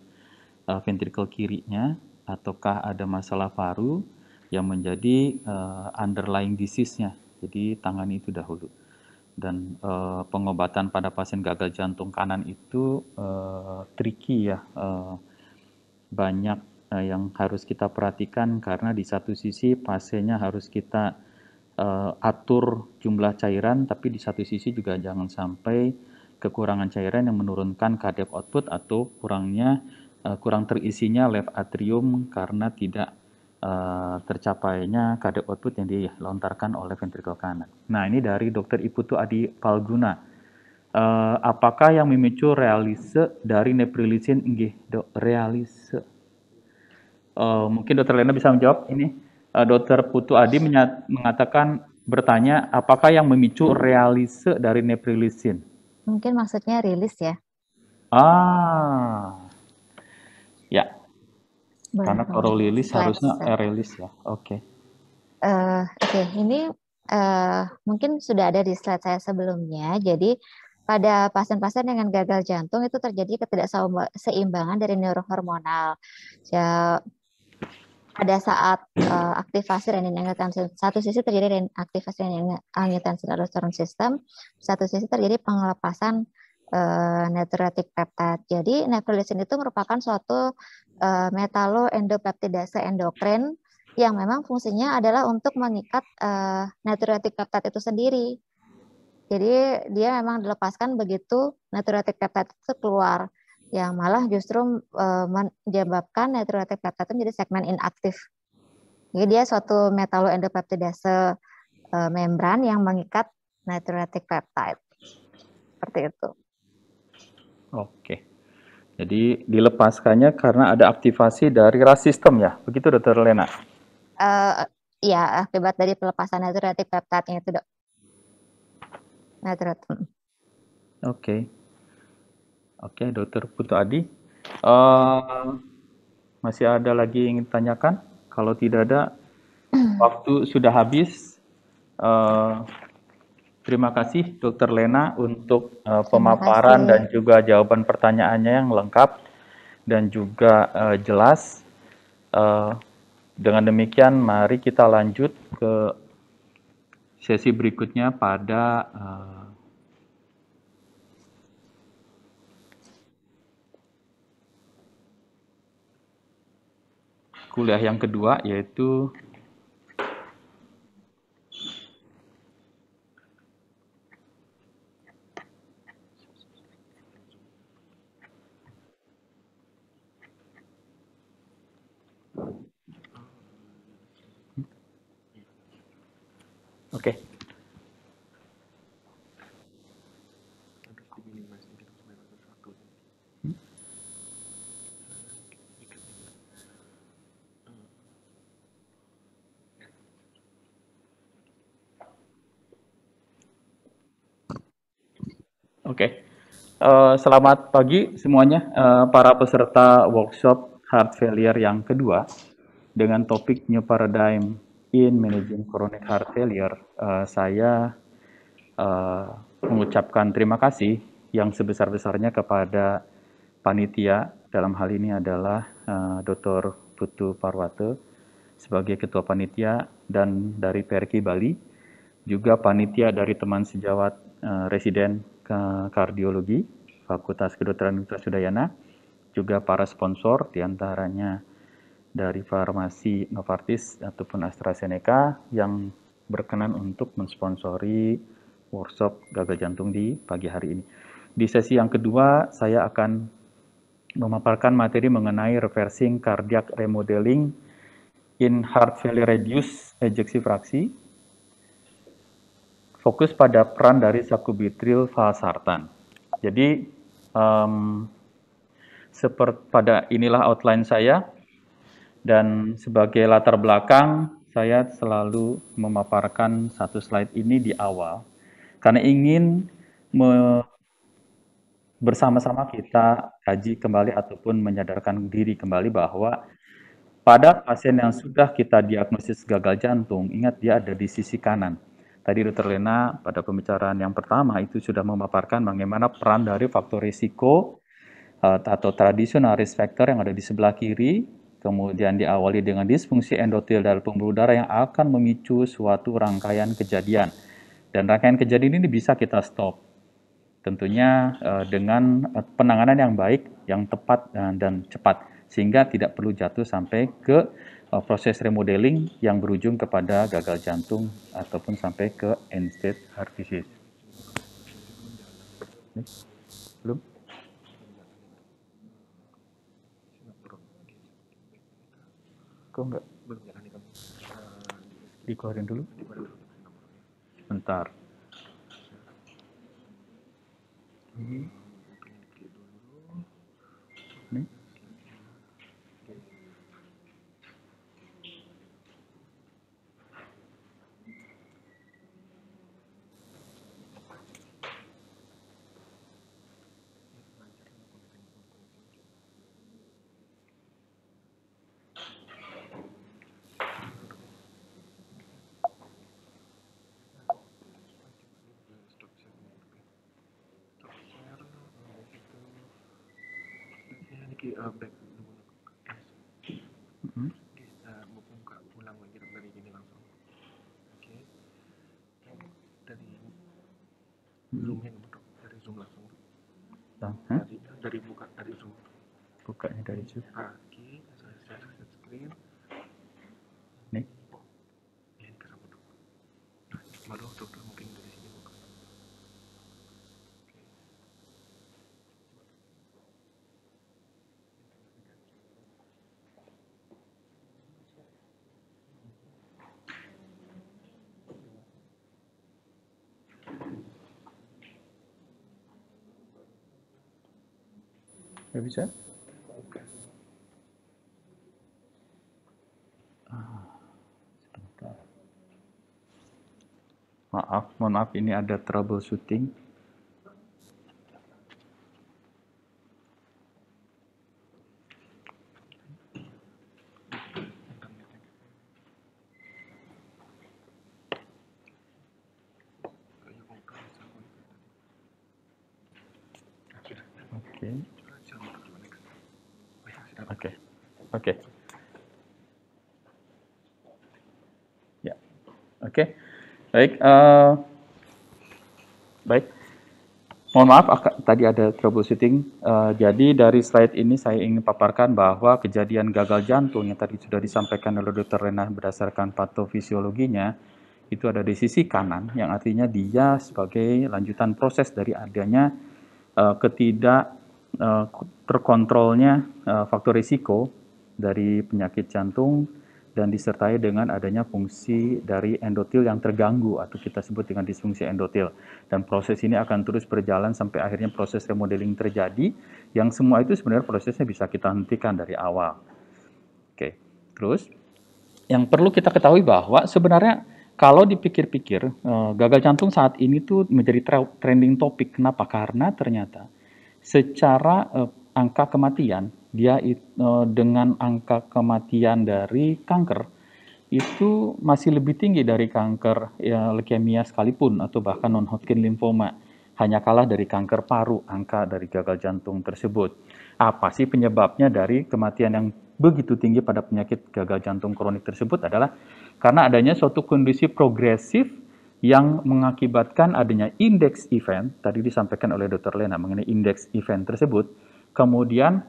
uh, eh, ventricle kirinya ataukah ada masalah paru yang menjadi uh, underlying disease-nya. Jadi tangani itu dahulu. Dan uh, pengobatan pada pasien gagal jantung kanan itu uh, tricky ya. Uh, banyak uh, yang harus kita perhatikan karena di satu sisi pasiennya harus kita uh, atur jumlah cairan tapi di satu sisi juga jangan sampai kekurangan cairan yang menurunkan kadek output atau kurangnya uh, kurang terisinya left atrium karena tidak uh, tercapainya kadek output yang dilontarkan oleh ventrikel kanan. Nah, ini dari dokter Iputu Adi Palguna uh, apakah yang memicu realise dari neprilisin inggih dok realise uh, mungkin dokter Lena bisa menjawab ini. Uh, dokter Putu Adi menyat, mengatakan bertanya apakah yang memicu realise dari neprilisin? Mungkin maksudnya rilis ya. Ah. Ya. Baik. Karena kalau rilis harusnya ya. rilis ya. Oke. Okay. Uh, eh, Oke, okay. ini uh, mungkin sudah ada di slide saya sebelumnya. Jadi pada pasien-pasien dengan gagal jantung itu terjadi ketidakseimbangan dari neurohormonal. Ya, pada saat uh, aktivasi renin angiotensin satu sisi terjadi aktivasi renin angiotensin aldosteron system, satu sisi terjadi pengelepasan uh, eh, natriuretic peptide. Jadi neprilysin itu merupakan suatu uh, eh, metaloendopeptidase endokrin yang memang fungsinya adalah untuk mengikat uh, natriuretic peptide itu sendiri. Jadi dia memang dilepaskan begitu natriuretic peptide itu keluar yang malah justru e, eh, menyebabkan natriuretik peptide menjadi segmen inaktif. Jadi dia suatu metaloendopeptidase e, eh, membran yang mengikat natriuretik peptide. Seperti itu. Oke. Jadi dilepaskannya karena ada aktivasi dari ras sistem ya. Begitu Dokter Lena? E, ya, akibat dari pelepasan natriuretik peptide itu, Dok. Oke. Oke, Dokter Putu Adi. Uh, masih ada lagi yang ingin tanyakan? Kalau tidak ada, waktu sudah habis. Uh, terima kasih Dokter Lena untuk uh, pemaparan dan juga jawaban pertanyaannya yang lengkap dan juga uh, jelas. Uh, dengan demikian, mari kita lanjut ke sesi berikutnya pada uh, kuliah yang kedua yaitu Oke. Okay. Oke. Okay. Uh, eh, selamat pagi semuanya uh, para peserta workshop heart failure yang kedua dengan topik new paradigm in managing chronic heart failure. Uh, saya uh, mengucapkan terima kasih yang sebesar-besarnya kepada panitia dalam hal ini adalah uh, Dr. Putu Parwate sebagai ketua panitia dan dari PRK Bali juga panitia dari teman sejawat uh, residen Kardiologi Fakultas Kedokteran Universitas Udayana, juga para sponsor diantaranya dari farmasi Novartis ataupun AstraZeneca yang berkenan untuk mensponsori workshop gagal jantung di pagi hari ini. Di sesi yang kedua, saya akan memaparkan materi mengenai reversing cardiac remodeling in heart failure reduced ejeksi fraksi fokus pada peran dari sakubitril valsartan. Jadi um, seperti pada inilah outline saya dan sebagai latar belakang saya selalu memaparkan satu slide ini di awal karena ingin me bersama-sama kita kaji kembali ataupun menyadarkan diri kembali bahwa pada pasien yang sudah kita diagnosis gagal jantung, ingat dia ada di sisi kanan Tadi Dr. Lena pada pembicaraan yang pertama itu sudah memaparkan bagaimana peran dari faktor risiko eh, atau tradisional risk factor yang ada di sebelah kiri, kemudian diawali dengan disfungsi endotel dalam pembuluh darah yang akan memicu suatu rangkaian kejadian. Dan rangkaian kejadian ini bisa kita stop. Tentunya eh, dengan eh, penanganan yang baik, yang tepat dan cepat sehingga tidak perlu jatuh sampai ke uh, proses remodeling yang berujung kepada gagal jantung ataupun sampai ke end stage heart disease. Belum? Kok enggak? Belum Dikeluarin dulu. Bentar. Hmm. should have a key, so the screen. Next. Baru doktor mungkin dari sini buka. Maybe, sir? mohon maaf ini ada troubleshooting. shooting. Oke. Oke. Ya. Oke. Baik, uh, Mohon maaf tadi ada troubleshooting. Uh, jadi dari slide ini saya ingin paparkan bahwa kejadian gagal jantung yang tadi sudah disampaikan oleh dokter Rena berdasarkan patofisiologinya itu ada di sisi kanan yang artinya dia sebagai lanjutan proses dari adanya uh, ketidak uh, terkontrolnya uh, faktor risiko dari penyakit jantung dan disertai dengan adanya fungsi dari endotel yang terganggu atau kita sebut dengan disfungsi endotel Dan proses ini akan terus berjalan sampai akhirnya proses remodeling terjadi yang semua itu sebenarnya prosesnya bisa kita hentikan dari awal. Oke, terus yang perlu kita ketahui bahwa sebenarnya kalau dipikir-pikir eh, gagal jantung saat ini tuh menjadi trending topik. Kenapa? Karena ternyata secara eh, angka kematian dia eh, dengan angka kematian dari kanker itu masih lebih tinggi dari kanker ya, leukemia sekalipun atau bahkan non-Hodgkin lymphoma. Hanya kalah dari kanker paru, angka dari gagal jantung tersebut. Apa sih penyebabnya dari kematian yang begitu tinggi pada penyakit gagal jantung kronik tersebut adalah karena adanya suatu kondisi progresif yang mengakibatkan adanya indeks event, tadi disampaikan oleh Dr. Lena mengenai indeks event tersebut, kemudian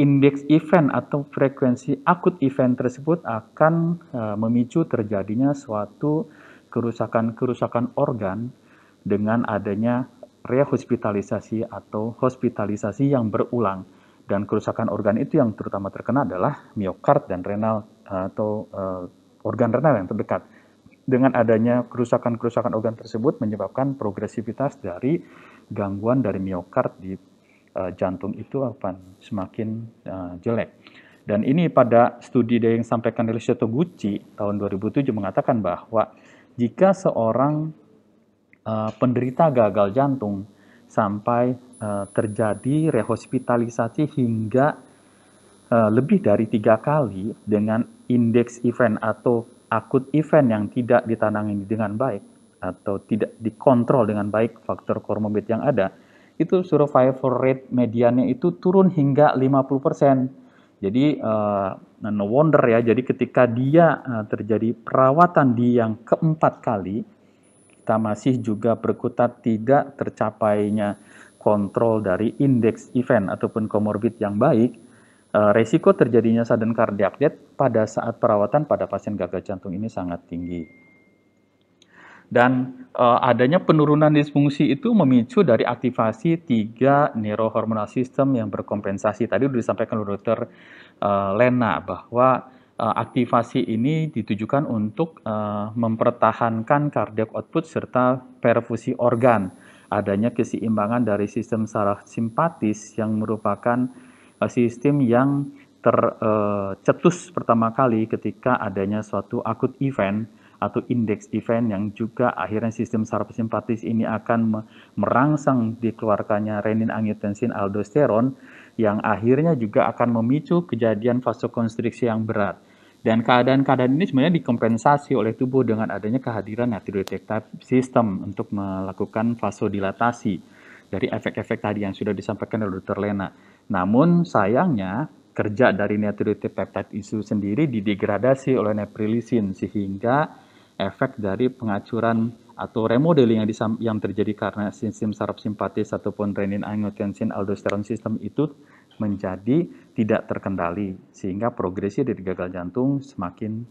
indeks event atau frekuensi akut event tersebut akan e, memicu terjadinya suatu kerusakan-kerusakan organ dengan adanya rehospitalisasi atau hospitalisasi yang berulang dan kerusakan organ itu yang terutama terkena adalah miokard dan renal e, atau e, organ renal yang terdekat. Dengan adanya kerusakan-kerusakan organ tersebut menyebabkan progresivitas dari gangguan dari miokard di uh, jantung itu akan semakin uh, jelek. Dan ini pada studi yang disampaikan oleh Gucci tahun 2007 mengatakan bahwa jika seorang uh, penderita gagal jantung sampai uh, terjadi rehospitalisasi hingga uh, lebih dari tiga kali dengan indeks event atau akut event yang tidak ditanangi dengan baik atau tidak dikontrol dengan baik faktor komorbid yang ada, itu survival rate mediannya itu turun hingga 50%. Jadi uh, no wonder ya, jadi ketika dia uh, terjadi perawatan di yang keempat kali, kita masih juga berkutat tidak tercapainya kontrol dari indeks event ataupun comorbid yang baik, eh, resiko terjadinya sudden cardiac death pada saat perawatan pada pasien gagal jantung ini sangat tinggi dan uh, adanya penurunan disfungsi itu memicu dari aktivasi tiga neurohormonal sistem yang berkompensasi. Tadi sudah disampaikan oleh dokter uh, Lena bahwa uh, aktivasi ini ditujukan untuk uh, mempertahankan cardiac output serta perfusi organ. Adanya keseimbangan dari sistem saraf simpatis yang merupakan uh, sistem yang tercetus uh, pertama kali ketika adanya suatu akut event atau indeks event yang juga akhirnya sistem saraf simpatis ini akan merangsang dikeluarkannya renin angiotensin aldosteron yang akhirnya juga akan memicu kejadian vasokonstriksi yang berat. Dan keadaan-keadaan ini sebenarnya dikompensasi oleh tubuh dengan adanya kehadiran natriuretik sistem untuk melakukan vasodilatasi dari efek-efek tadi yang sudah disampaikan oleh Dr. Lena. Namun sayangnya kerja dari natriuretic peptide itu sendiri didegradasi oleh neprilisin sehingga efek dari pengacuran atau remodeling yang, disam, yang terjadi karena sistem saraf simpatis ataupun renin angiotensin aldosteron sistem itu menjadi tidak terkendali sehingga progresi dari gagal jantung semakin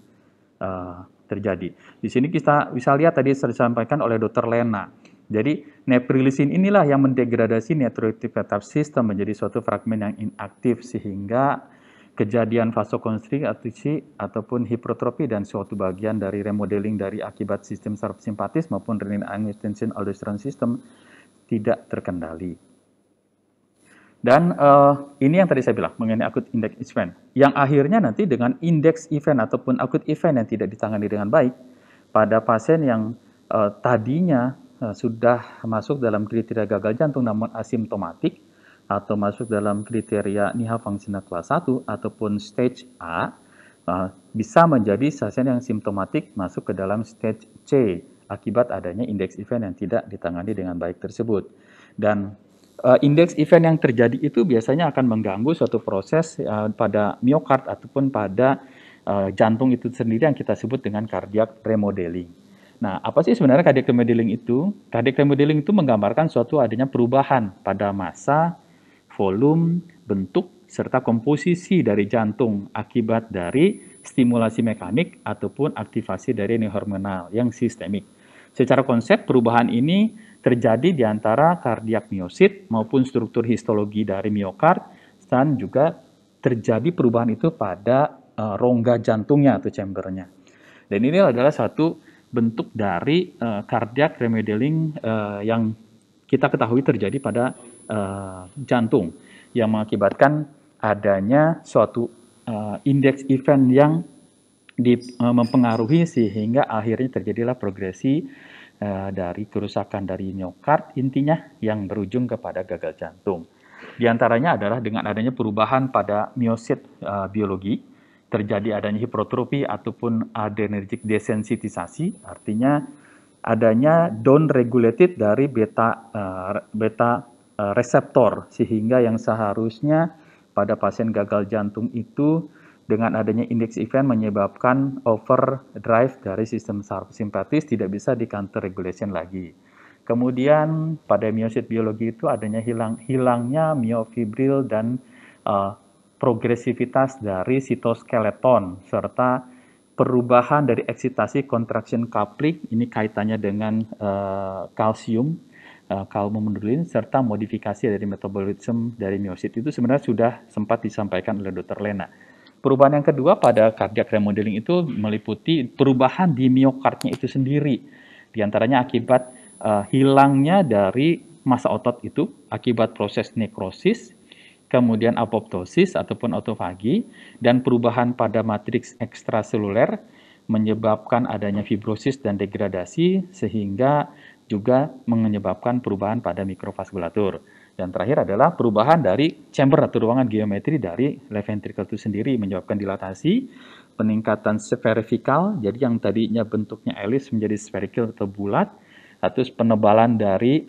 uh, terjadi. Di sini kita bisa lihat tadi disampaikan oleh Dr. Lena. Jadi neprilisin inilah yang mendegradasi neurotrophic system menjadi suatu fragmen yang inaktif sehingga kejadian vasokonstriksi ataupun hipertrofi dan suatu bagian dari remodeling dari akibat sistem saraf simpatis maupun renin tension aldosteron system tidak terkendali. Dan uh, ini yang tadi saya bilang mengenai akut indeks event, yang akhirnya nanti dengan indeks event ataupun akut event yang tidak ditangani dengan baik pada pasien yang uh, tadinya uh, sudah masuk dalam kriteria gagal jantung namun asimptomatik, atau masuk dalam kriteria Niha fungsional kelas 1 ataupun stage A uh, bisa menjadi pasien yang simptomatik masuk ke dalam stage C akibat adanya indeks event yang tidak ditangani dengan baik tersebut. Dan uh, indeks event yang terjadi itu biasanya akan mengganggu suatu proses uh, pada miokard ataupun pada uh, jantung itu sendiri yang kita sebut dengan cardiac remodeling. Nah, apa sih sebenarnya cardiac remodeling itu? Cardiac remodeling itu menggambarkan suatu adanya perubahan pada masa volume, bentuk, serta komposisi dari jantung akibat dari stimulasi mekanik ataupun aktivasi dari neurohormonal yang sistemik. Secara konsep, perubahan ini terjadi di antara kardiak miosit maupun struktur histologi dari miokard dan juga terjadi perubahan itu pada uh, rongga jantungnya atau chambernya. Dan ini adalah satu bentuk dari uh, eh, cardiac remodeling uh, eh, yang kita ketahui terjadi pada uh, jantung yang mengakibatkan adanya suatu uh, indeks event yang di, uh, mempengaruhi sehingga akhirnya terjadilah progresi uh, dari kerusakan dari miokard intinya yang berujung kepada gagal jantung. Di antaranya adalah dengan adanya perubahan pada miosit uh, biologi, terjadi adanya hipertrofi ataupun adrenergic desensitisasi, artinya adanya down regulated dari beta uh, beta Eh, reseptor sehingga yang seharusnya pada pasien gagal jantung itu dengan adanya indeks event menyebabkan overdrive dari sistem simpatis tidak bisa di counter regulation lagi. Kemudian pada miosit biologi itu adanya hilang hilangnya miofibril dan uh, progresivitas dari sitoskeleton serta perubahan dari eksitasi contraction coupling ini kaitannya dengan uh, kalsium Eh, kaum imunodulin serta modifikasi dari metabolisme dari miosit itu sebenarnya sudah sempat disampaikan oleh Dr. Lena. Perubahan yang kedua pada cardiac remodeling itu meliputi perubahan di miokardnya itu sendiri. Di antaranya akibat uh, hilangnya dari massa otot itu akibat proses nekrosis, kemudian apoptosis ataupun autofagi dan perubahan pada matriks ekstraseluler menyebabkan adanya fibrosis dan degradasi sehingga juga menyebabkan perubahan pada mikrovaskulatur. Dan terakhir adalah perubahan dari chamber atau ruangan geometri dari left ventricle itu sendiri menyebabkan dilatasi, peningkatan spherical, jadi yang tadinya bentuknya elis menjadi spherical atau bulat, atau penebalan dari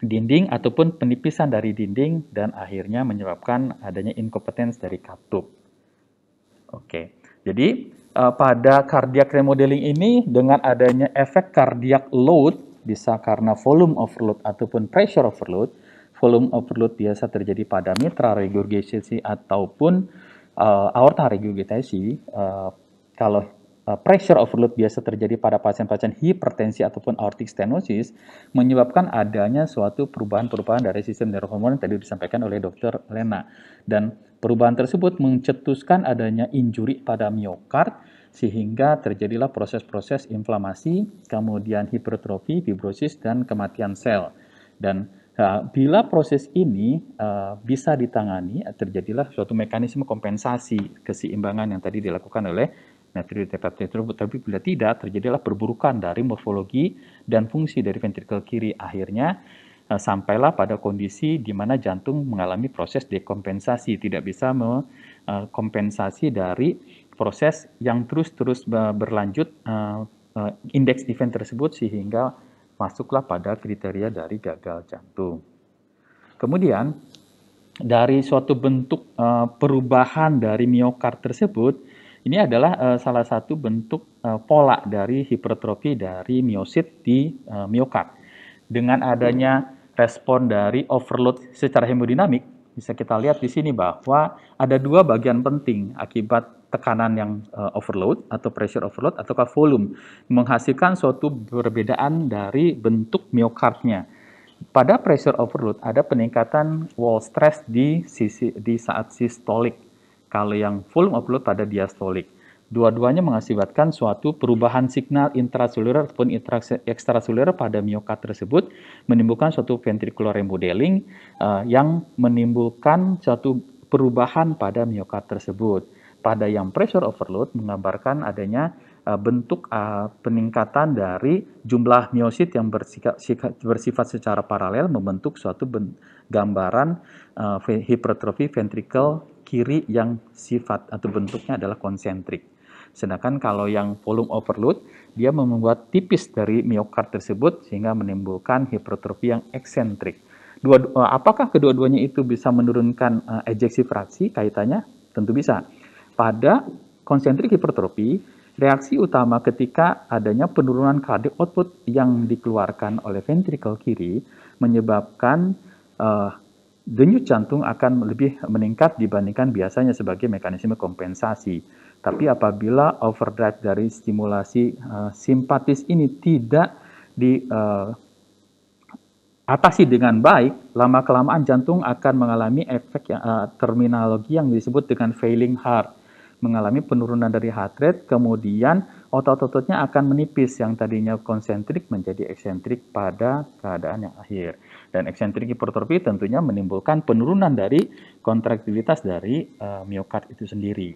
dinding ataupun penipisan dari dinding dan akhirnya menyebabkan adanya incompetence dari katup. Oke, jadi eh, pada cardiac remodeling ini dengan adanya efek cardiac load bisa karena volume overload ataupun pressure overload. Volume overload biasa terjadi pada mitra regurgitasi ataupun uh, aorta regurgitasi. Uh, kalau eh, pressure overload biasa terjadi pada pasien-pasien hipertensi ataupun aortic stenosis menyebabkan adanya suatu perubahan-perubahan dari sistem neurohormon yang tadi disampaikan oleh dokter Lena. Dan perubahan tersebut mencetuskan adanya injury pada miokard sehingga terjadilah proses-proses inflamasi, kemudian hipertrofi, fibrosis, dan kematian sel. Dan nah, bila proses ini uh, bisa ditangani, terjadilah suatu mekanisme kompensasi keseimbangan yang tadi dilakukan oleh natriuretik tersebut. Tapi bila tidak, terjadilah perburukan dari morfologi dan fungsi dari ventrikel kiri. Akhirnya, sampailah pada kondisi di mana jantung mengalami proses dekompensasi, tidak bisa mengkompensasi dari proses yang terus-terus eh, berlanjut uh, uh, indeks event tersebut sehingga masuklah pada kriteria dari gagal jantung. Kemudian dari suatu bentuk uh, perubahan dari miokard tersebut, ini adalah uh, salah satu bentuk uh, pola dari hipertrofi dari miosit di uh, miokard. Dengan adanya respon dari overload secara hemodinamik, bisa kita lihat di sini bahwa ada dua bagian penting akibat tekanan yang uh, overload atau pressure overload ataukah volume menghasilkan suatu perbedaan dari bentuk miokardnya. Pada pressure overload ada peningkatan wall stress di sisi di saat sistolik. Kalau yang volume overload pada diastolik. Dua-duanya mengakibatkan suatu perubahan signal intraseluler ataupun ekstraseluler pada miokard tersebut menimbulkan suatu ventricular remodeling uh, yang menimbulkan suatu perubahan pada miokard tersebut pada yang pressure overload menggambarkan adanya e, bentuk e, peningkatan dari jumlah miosit yang bersifat secara paralel membentuk suatu gambaran e, hipertrofi ventrikel kiri yang sifat atau bentuknya adalah konsentrik. Sedangkan kalau yang volume overload, dia membuat tipis dari miokard tersebut sehingga menimbulkan hipertrofi yang eksentrik. Dua, apakah kedua-duanya itu bisa menurunkan ejeksi fraksi? Kaitannya tentu bisa. Pada konsentrik hipertrofi, reaksi utama ketika adanya penurunan cardiac output yang dikeluarkan oleh ventrikel kiri menyebabkan uh, denyut jantung akan lebih meningkat dibandingkan biasanya sebagai mekanisme kompensasi. Tapi apabila overdrive dari stimulasi uh, simpatis ini tidak diatasi eh, uh, dengan baik, lama kelamaan jantung akan mengalami efek yang, uh, terminologi yang disebut dengan failing heart mengalami penurunan dari heart rate, kemudian otot-ototnya akan menipis yang tadinya konsentrik menjadi eksentrik pada keadaan yang akhir. Dan eksentrik hipertrofi tentunya menimbulkan penurunan dari kontraktivitas dari uh, miokard itu sendiri.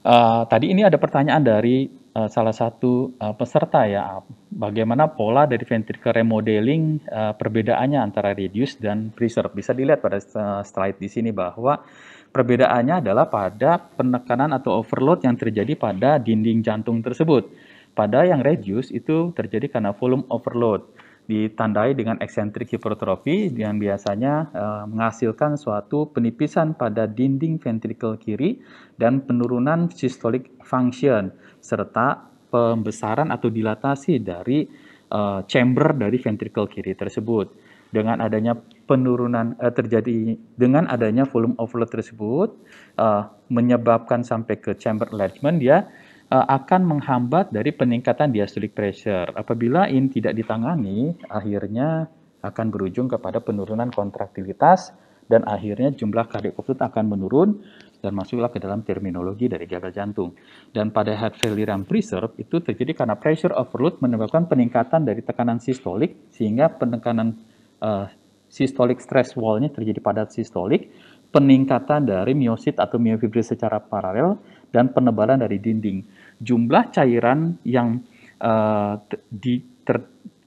Uh, tadi ini ada pertanyaan dari uh, salah satu uh, peserta ya, bagaimana pola dari ventricular remodeling uh, perbedaannya antara reduce dan preserve. Bisa dilihat pada slide di sini bahwa Perbedaannya adalah pada penekanan atau overload yang terjadi pada dinding jantung tersebut. Pada yang reduce itu terjadi karena volume overload ditandai dengan eksentrik hipertrofi yang biasanya e, menghasilkan suatu penipisan pada dinding ventrikel kiri dan penurunan systolic function serta pembesaran atau dilatasi dari e, chamber dari ventrikel kiri tersebut dengan adanya penurunan uh, terjadi dengan adanya volume overload tersebut uh, menyebabkan sampai ke chamber enlargement dia uh, akan menghambat dari peningkatan diastolic pressure. Apabila ini tidak ditangani, akhirnya akan berujung kepada penurunan kontraktilitas dan akhirnya jumlah cardiac output akan menurun dan masuklah ke dalam terminologi dari gagal jantung. Dan pada heart failure yang preserve itu terjadi karena pressure overload menyebabkan peningkatan dari tekanan sistolik sehingga penekanan uh, systolic stress wall-nya terjadi pada sistolik, peningkatan dari miosit atau miofibril secara paralel, dan penebalan dari dinding. Jumlah cairan yang uh, di, ter,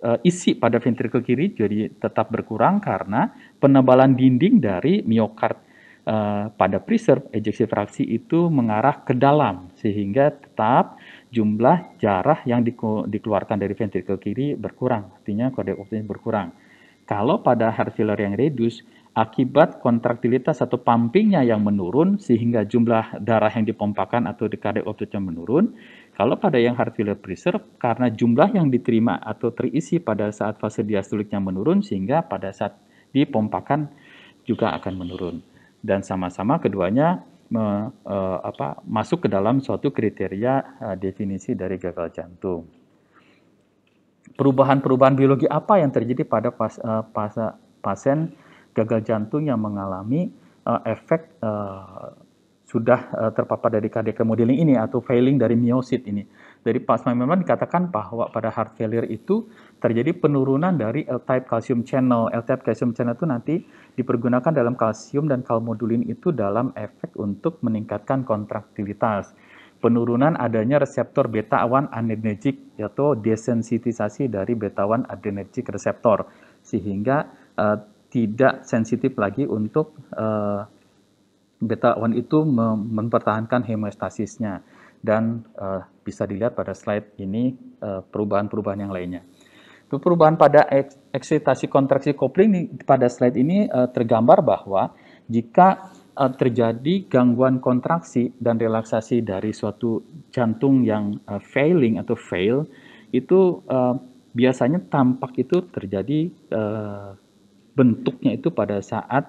eh, isi pada ventrikel kiri jadi tetap berkurang karena penebalan dinding dari miokard uh, pada preserve ejeksi fraksi itu mengarah ke dalam sehingga tetap jumlah jarah yang di, dikeluarkan dari ventrikel kiri berkurang artinya kode oksigen berkurang kalau pada heart failure yang reduce, akibat kontraktilitas atau pumpingnya yang menurun sehingga jumlah darah yang dipompakan atau di cardiac menurun. Kalau pada yang heart failure preserve karena jumlah yang diterima atau terisi pada saat fase diastoliknya menurun sehingga pada saat dipompakan juga akan menurun. Dan sama-sama keduanya me, e, apa, masuk ke dalam suatu kriteria e, definisi dari gagal jantung perubahan-perubahan biologi apa yang terjadi pada pas, uh, pas, pasien gagal jantung yang mengalami uh, efek uh, sudah uh, terpapar dari cardiac remodeling ini atau failing dari miosit ini. Dari plasma memang dikatakan bahwa pada heart failure itu terjadi penurunan dari L-type calcium channel. L-type calcium channel itu nanti dipergunakan dalam kalsium dan kalmodulin itu dalam efek untuk meningkatkan kontraktilitas penurunan adanya reseptor beta 1 adrenergic yaitu desensitisasi dari beta 1 adrenergic reseptor sehingga uh, tidak sensitif lagi untuk uh, eh, beta 1 itu mempertahankan hemostasisnya dan uh, bisa dilihat pada slide ini perubahan-perubahan yang lainnya. perubahan pada eksitasi kontraksi kopling pada slide ini tergambar bahwa jika Eh, terjadi gangguan kontraksi dan relaksasi dari suatu jantung yang uh, failing atau fail itu uh, biasanya tampak itu terjadi uh, bentuknya itu pada saat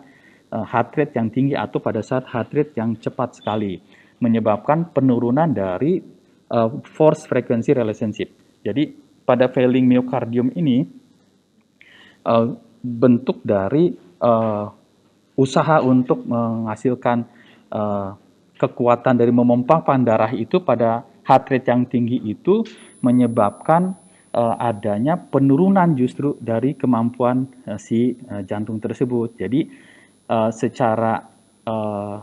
uh, heart rate yang tinggi atau pada saat heart rate yang cepat sekali menyebabkan penurunan dari uh, force frequency relationship. Jadi pada failing myocardium ini uh, bentuk dari uh, usaha untuk menghasilkan uh, kekuatan dari memompa darah itu pada heart rate yang tinggi itu menyebabkan uh, adanya penurunan justru dari kemampuan uh, si uh, jantung tersebut. Jadi uh, secara uh,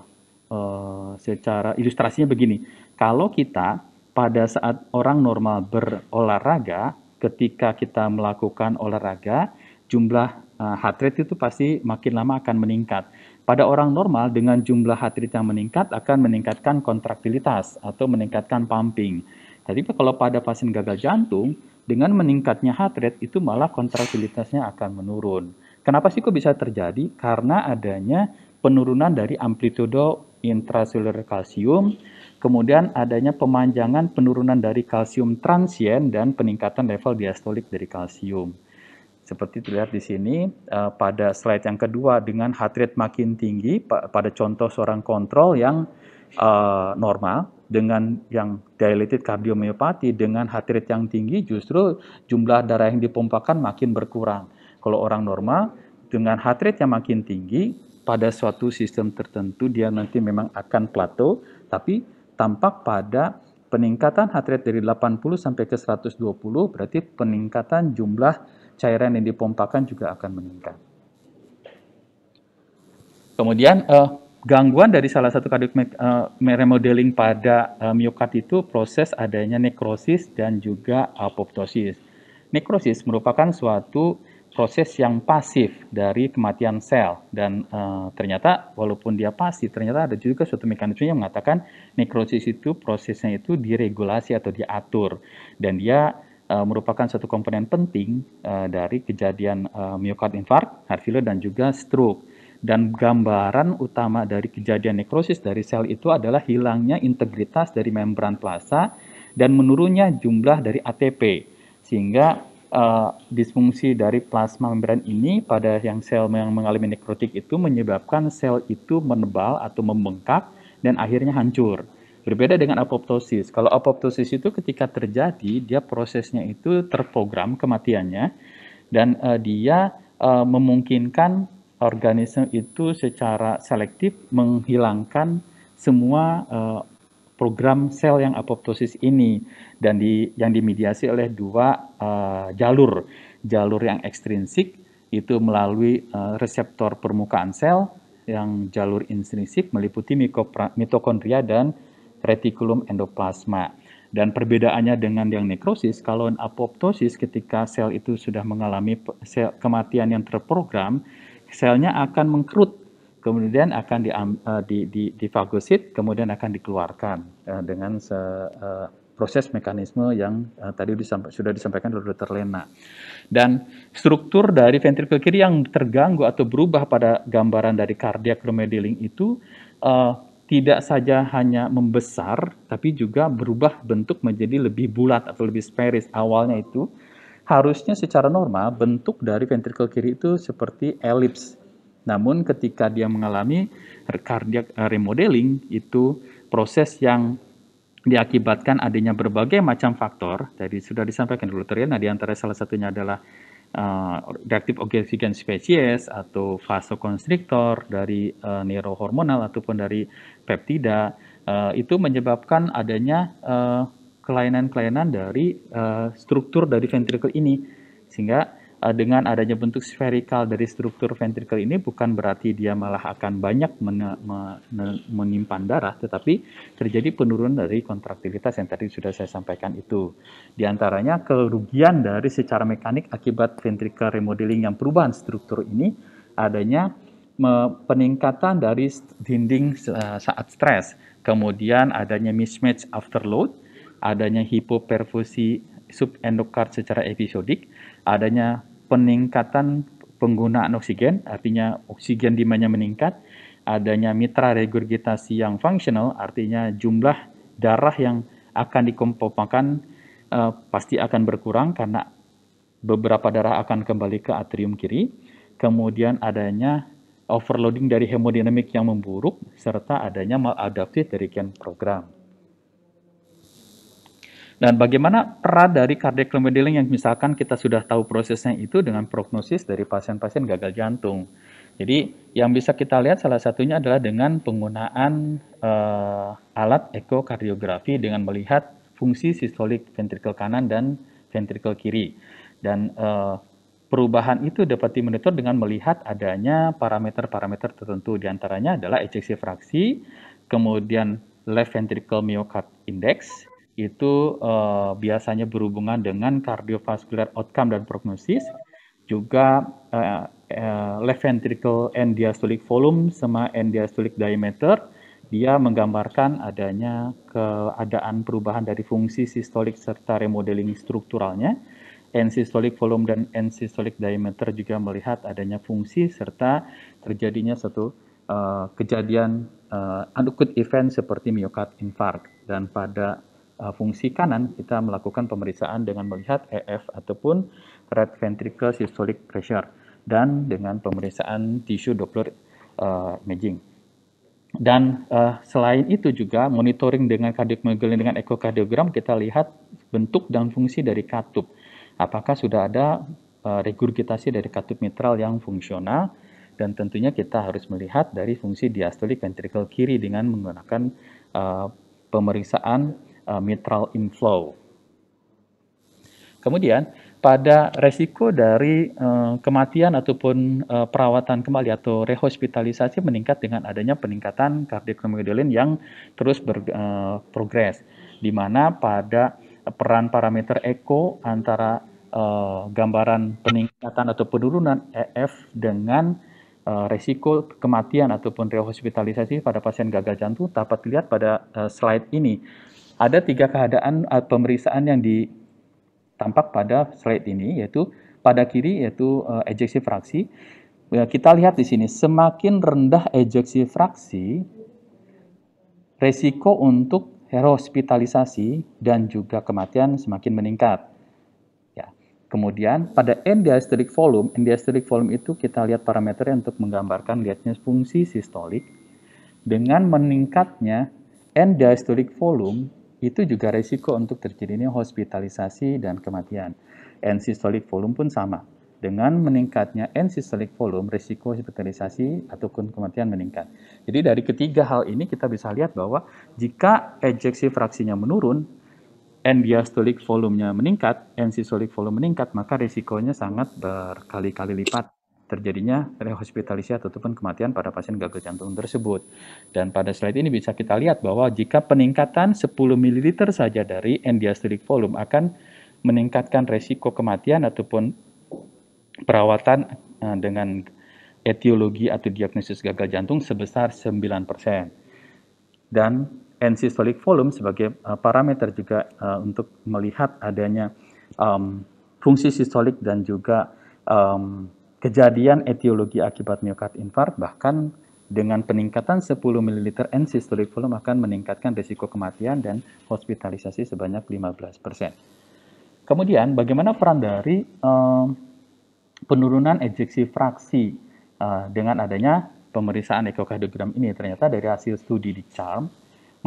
uh, secara ilustrasinya begini, kalau kita pada saat orang normal berolahraga, ketika kita melakukan olahraga, jumlah Eh, heart rate itu pasti makin lama akan meningkat. Pada orang normal dengan jumlah heart rate yang meningkat akan meningkatkan kontraktilitas atau meningkatkan pumping. Tapi kalau pada pasien gagal jantung dengan meningkatnya heart rate itu malah kontraktilitasnya akan menurun. Kenapa sih kok bisa terjadi? Karena adanya penurunan dari amplitudo intraseluler kalsium, kemudian adanya pemanjangan penurunan dari kalsium transient dan peningkatan level diastolik dari kalsium. Seperti terlihat di sini eh, pada slide yang kedua dengan heart rate makin tinggi pada contoh seorang kontrol yang eh, normal dengan yang dilated kardiomyopati dengan heart rate yang tinggi justru jumlah darah yang dipompakan makin berkurang. Kalau orang normal dengan heart rate yang makin tinggi pada suatu sistem tertentu dia nanti memang akan plateau tapi tampak pada peningkatan heart rate dari 80 sampai ke 120 berarti peningkatan jumlah cairan yang dipompakan juga akan meningkat. Kemudian uh, gangguan dari salah satu kardio uh, eh, remodeling pada uh, eh, miokard itu proses adanya nekrosis dan juga apoptosis. Nekrosis merupakan suatu proses yang pasif dari kematian sel dan uh, ternyata walaupun dia pasif ternyata ada juga suatu mekanisme yang mengatakan nekrosis itu prosesnya itu diregulasi atau diatur dan dia uh, merupakan satu komponen penting uh, dari kejadian uh, eh, miokard infark, heart failure dan juga stroke. Dan gambaran utama dari kejadian nekrosis dari sel itu adalah hilangnya integritas dari membran plasma dan menurunnya jumlah dari ATP. Sehingga uh, disfungsi dari plasma membran ini pada yang sel yang mengalami nekrotik itu menyebabkan sel itu menebal atau membengkak dan akhirnya hancur. Berbeda dengan apoptosis. Kalau apoptosis itu ketika terjadi, dia prosesnya itu terprogram kematiannya dan uh, dia uh, memungkinkan organisme itu secara selektif menghilangkan semua uh, program sel yang apoptosis ini dan di yang dimediasi oleh dua uh, jalur. Jalur yang ekstrinsik itu melalui uh, reseptor permukaan sel, yang jalur intrinsik meliputi mitokondria dan retikulum endoplasma. Dan perbedaannya dengan yang nekrosis, kalau apoptosis ketika sel itu sudah mengalami sel kematian yang terprogram, selnya akan mengkerut, kemudian akan eh, di, di, di, difagosit, kemudian akan dikeluarkan eh, dengan se, eh, proses mekanisme yang uh, tadi disampa sudah disampaikan oleh Dr. Lena. Dan struktur dari ventrikel kiri yang terganggu atau berubah pada gambaran dari cardiac remodeling itu uh, tidak saja hanya membesar, tapi juga berubah bentuk menjadi lebih bulat atau lebih sferis. Awalnya itu harusnya secara normal bentuk dari ventrikel kiri itu seperti elips. Namun ketika dia mengalami cardiac eh, remodeling itu proses yang diakibatkan adanya berbagai macam faktor. Tadi sudah disampaikan dulu nah di antara salah satunya adalah uh, reaktif oksigen spesies atau vasokonstriktor dari uh, neurohormonal ataupun dari peptida uh, itu menyebabkan adanya uh, kelainan-kelainan dari uh, struktur dari ventrikel ini sehingga Eh, dengan adanya bentuk spherical dari struktur ventrikel ini bukan berarti dia malah akan banyak men menyimpan darah, tetapi terjadi penurunan dari kontraktilitas yang tadi sudah saya sampaikan itu. Di antaranya kerugian dari secara mekanik akibat ventrikel remodeling yang perubahan struktur ini adanya peningkatan dari dinding eh, saat stres, kemudian adanya mismatch afterload, adanya hipoperfusi subendokard secara episodik, adanya peningkatan penggunaan oksigen, artinya oksigen dimanya meningkat, adanya mitra regurgitasi yang fungsional, artinya jumlah darah yang akan dikompopakan uh, eh, pasti akan berkurang karena beberapa darah akan kembali ke atrium kiri, kemudian adanya overloading dari hemodinamik yang memburuk, serta adanya maladaptif dari gen program. Dan bagaimana peran dari cardiac remodeling yang misalkan kita sudah tahu prosesnya itu dengan prognosis dari pasien-pasien gagal jantung. Jadi yang bisa kita lihat salah satunya adalah dengan penggunaan uh, alat ekokardiografi dengan melihat fungsi sistolik ventrikel kanan dan ventrikel kiri. Dan uh, perubahan itu dapat dimonitor dengan melihat adanya parameter-parameter tertentu diantaranya adalah ejeksi fraksi, kemudian left ventricle myocard index, itu uh, biasanya berhubungan dengan kardiovaskular outcome dan prognosis, juga uh, uh, left ventricle end diastolic volume sama end diastolic diameter, dia menggambarkan adanya keadaan perubahan dari fungsi sistolik serta remodeling strukturalnya. End systolic volume dan end systolic diameter juga melihat adanya fungsi serta terjadinya satu uh, kejadian uh, event seperti myocard infark dan pada Eh, fungsi kanan, kita melakukan pemeriksaan dengan melihat EF ataupun right ventricular systolic pressure dan dengan pemeriksaan tissue Doppler uh, imaging. Dan uh, selain itu juga monitoring dengan kardiomegali dengan ekokardiogram kita lihat bentuk dan fungsi dari katup. Apakah sudah ada uh, regurgitasi dari katup mitral yang fungsional? dan tentunya kita harus melihat dari fungsi diastolik ventrikel kiri dengan menggunakan uh, pemeriksaan Uh, mitral inflow. Kemudian pada resiko dari uh, kematian ataupun uh, perawatan kembali atau rehospitalisasi meningkat dengan adanya peningkatan kardiokomedulin yang terus berprogres, uh, di mana pada peran parameter eko antara uh, gambaran peningkatan atau penurunan EF dengan uh, resiko kematian ataupun rehospitalisasi pada pasien gagal jantung dapat dilihat pada uh, slide ini ada tiga keadaan uh, pemeriksaan yang ditampak pada slide ini, yaitu pada kiri yaitu uh, ejeksi fraksi. Ya, kita lihat di sini, semakin rendah ejeksi fraksi, resiko untuk hospitalisasi dan juga kematian semakin meningkat. Ya. Kemudian pada end diastolic volume, end diastolic volume itu kita lihat parameternya untuk menggambarkan lihatnya fungsi sistolik. Dengan meningkatnya end diastolic volume, itu juga risiko untuk terjadinya hospitalisasi dan kematian. End systolic volume pun sama. Dengan meningkatnya end systolic volume, resiko hospitalisasi ataupun kematian meningkat. Jadi dari ketiga hal ini kita bisa lihat bahwa jika ejeksi fraksinya menurun, end diastolic volume-nya meningkat, end systolic volume meningkat, maka risikonya sangat berkali-kali lipat terjadinya rehospitalisasi ataupun kematian pada pasien gagal jantung tersebut. Dan pada slide ini bisa kita lihat bahwa jika peningkatan 10 ml saja dari end-diastolic volume akan meningkatkan resiko kematian ataupun perawatan eh, dengan etiologi atau diagnosis gagal jantung sebesar 9%. Dan end systolic volume sebagai eh, parameter juga eh, untuk melihat adanya fungsi sistolik dan juga kejadian etiologi akibat miokard infark bahkan dengan peningkatan 10 ml end systolic volume akan meningkatkan risiko kematian dan hospitalisasi sebanyak 15%. Kemudian bagaimana peran dari um, penurunan ejeksi fraksi uh, dengan adanya pemeriksaan ekokardiogram ini? Ternyata dari hasil studi di CHARM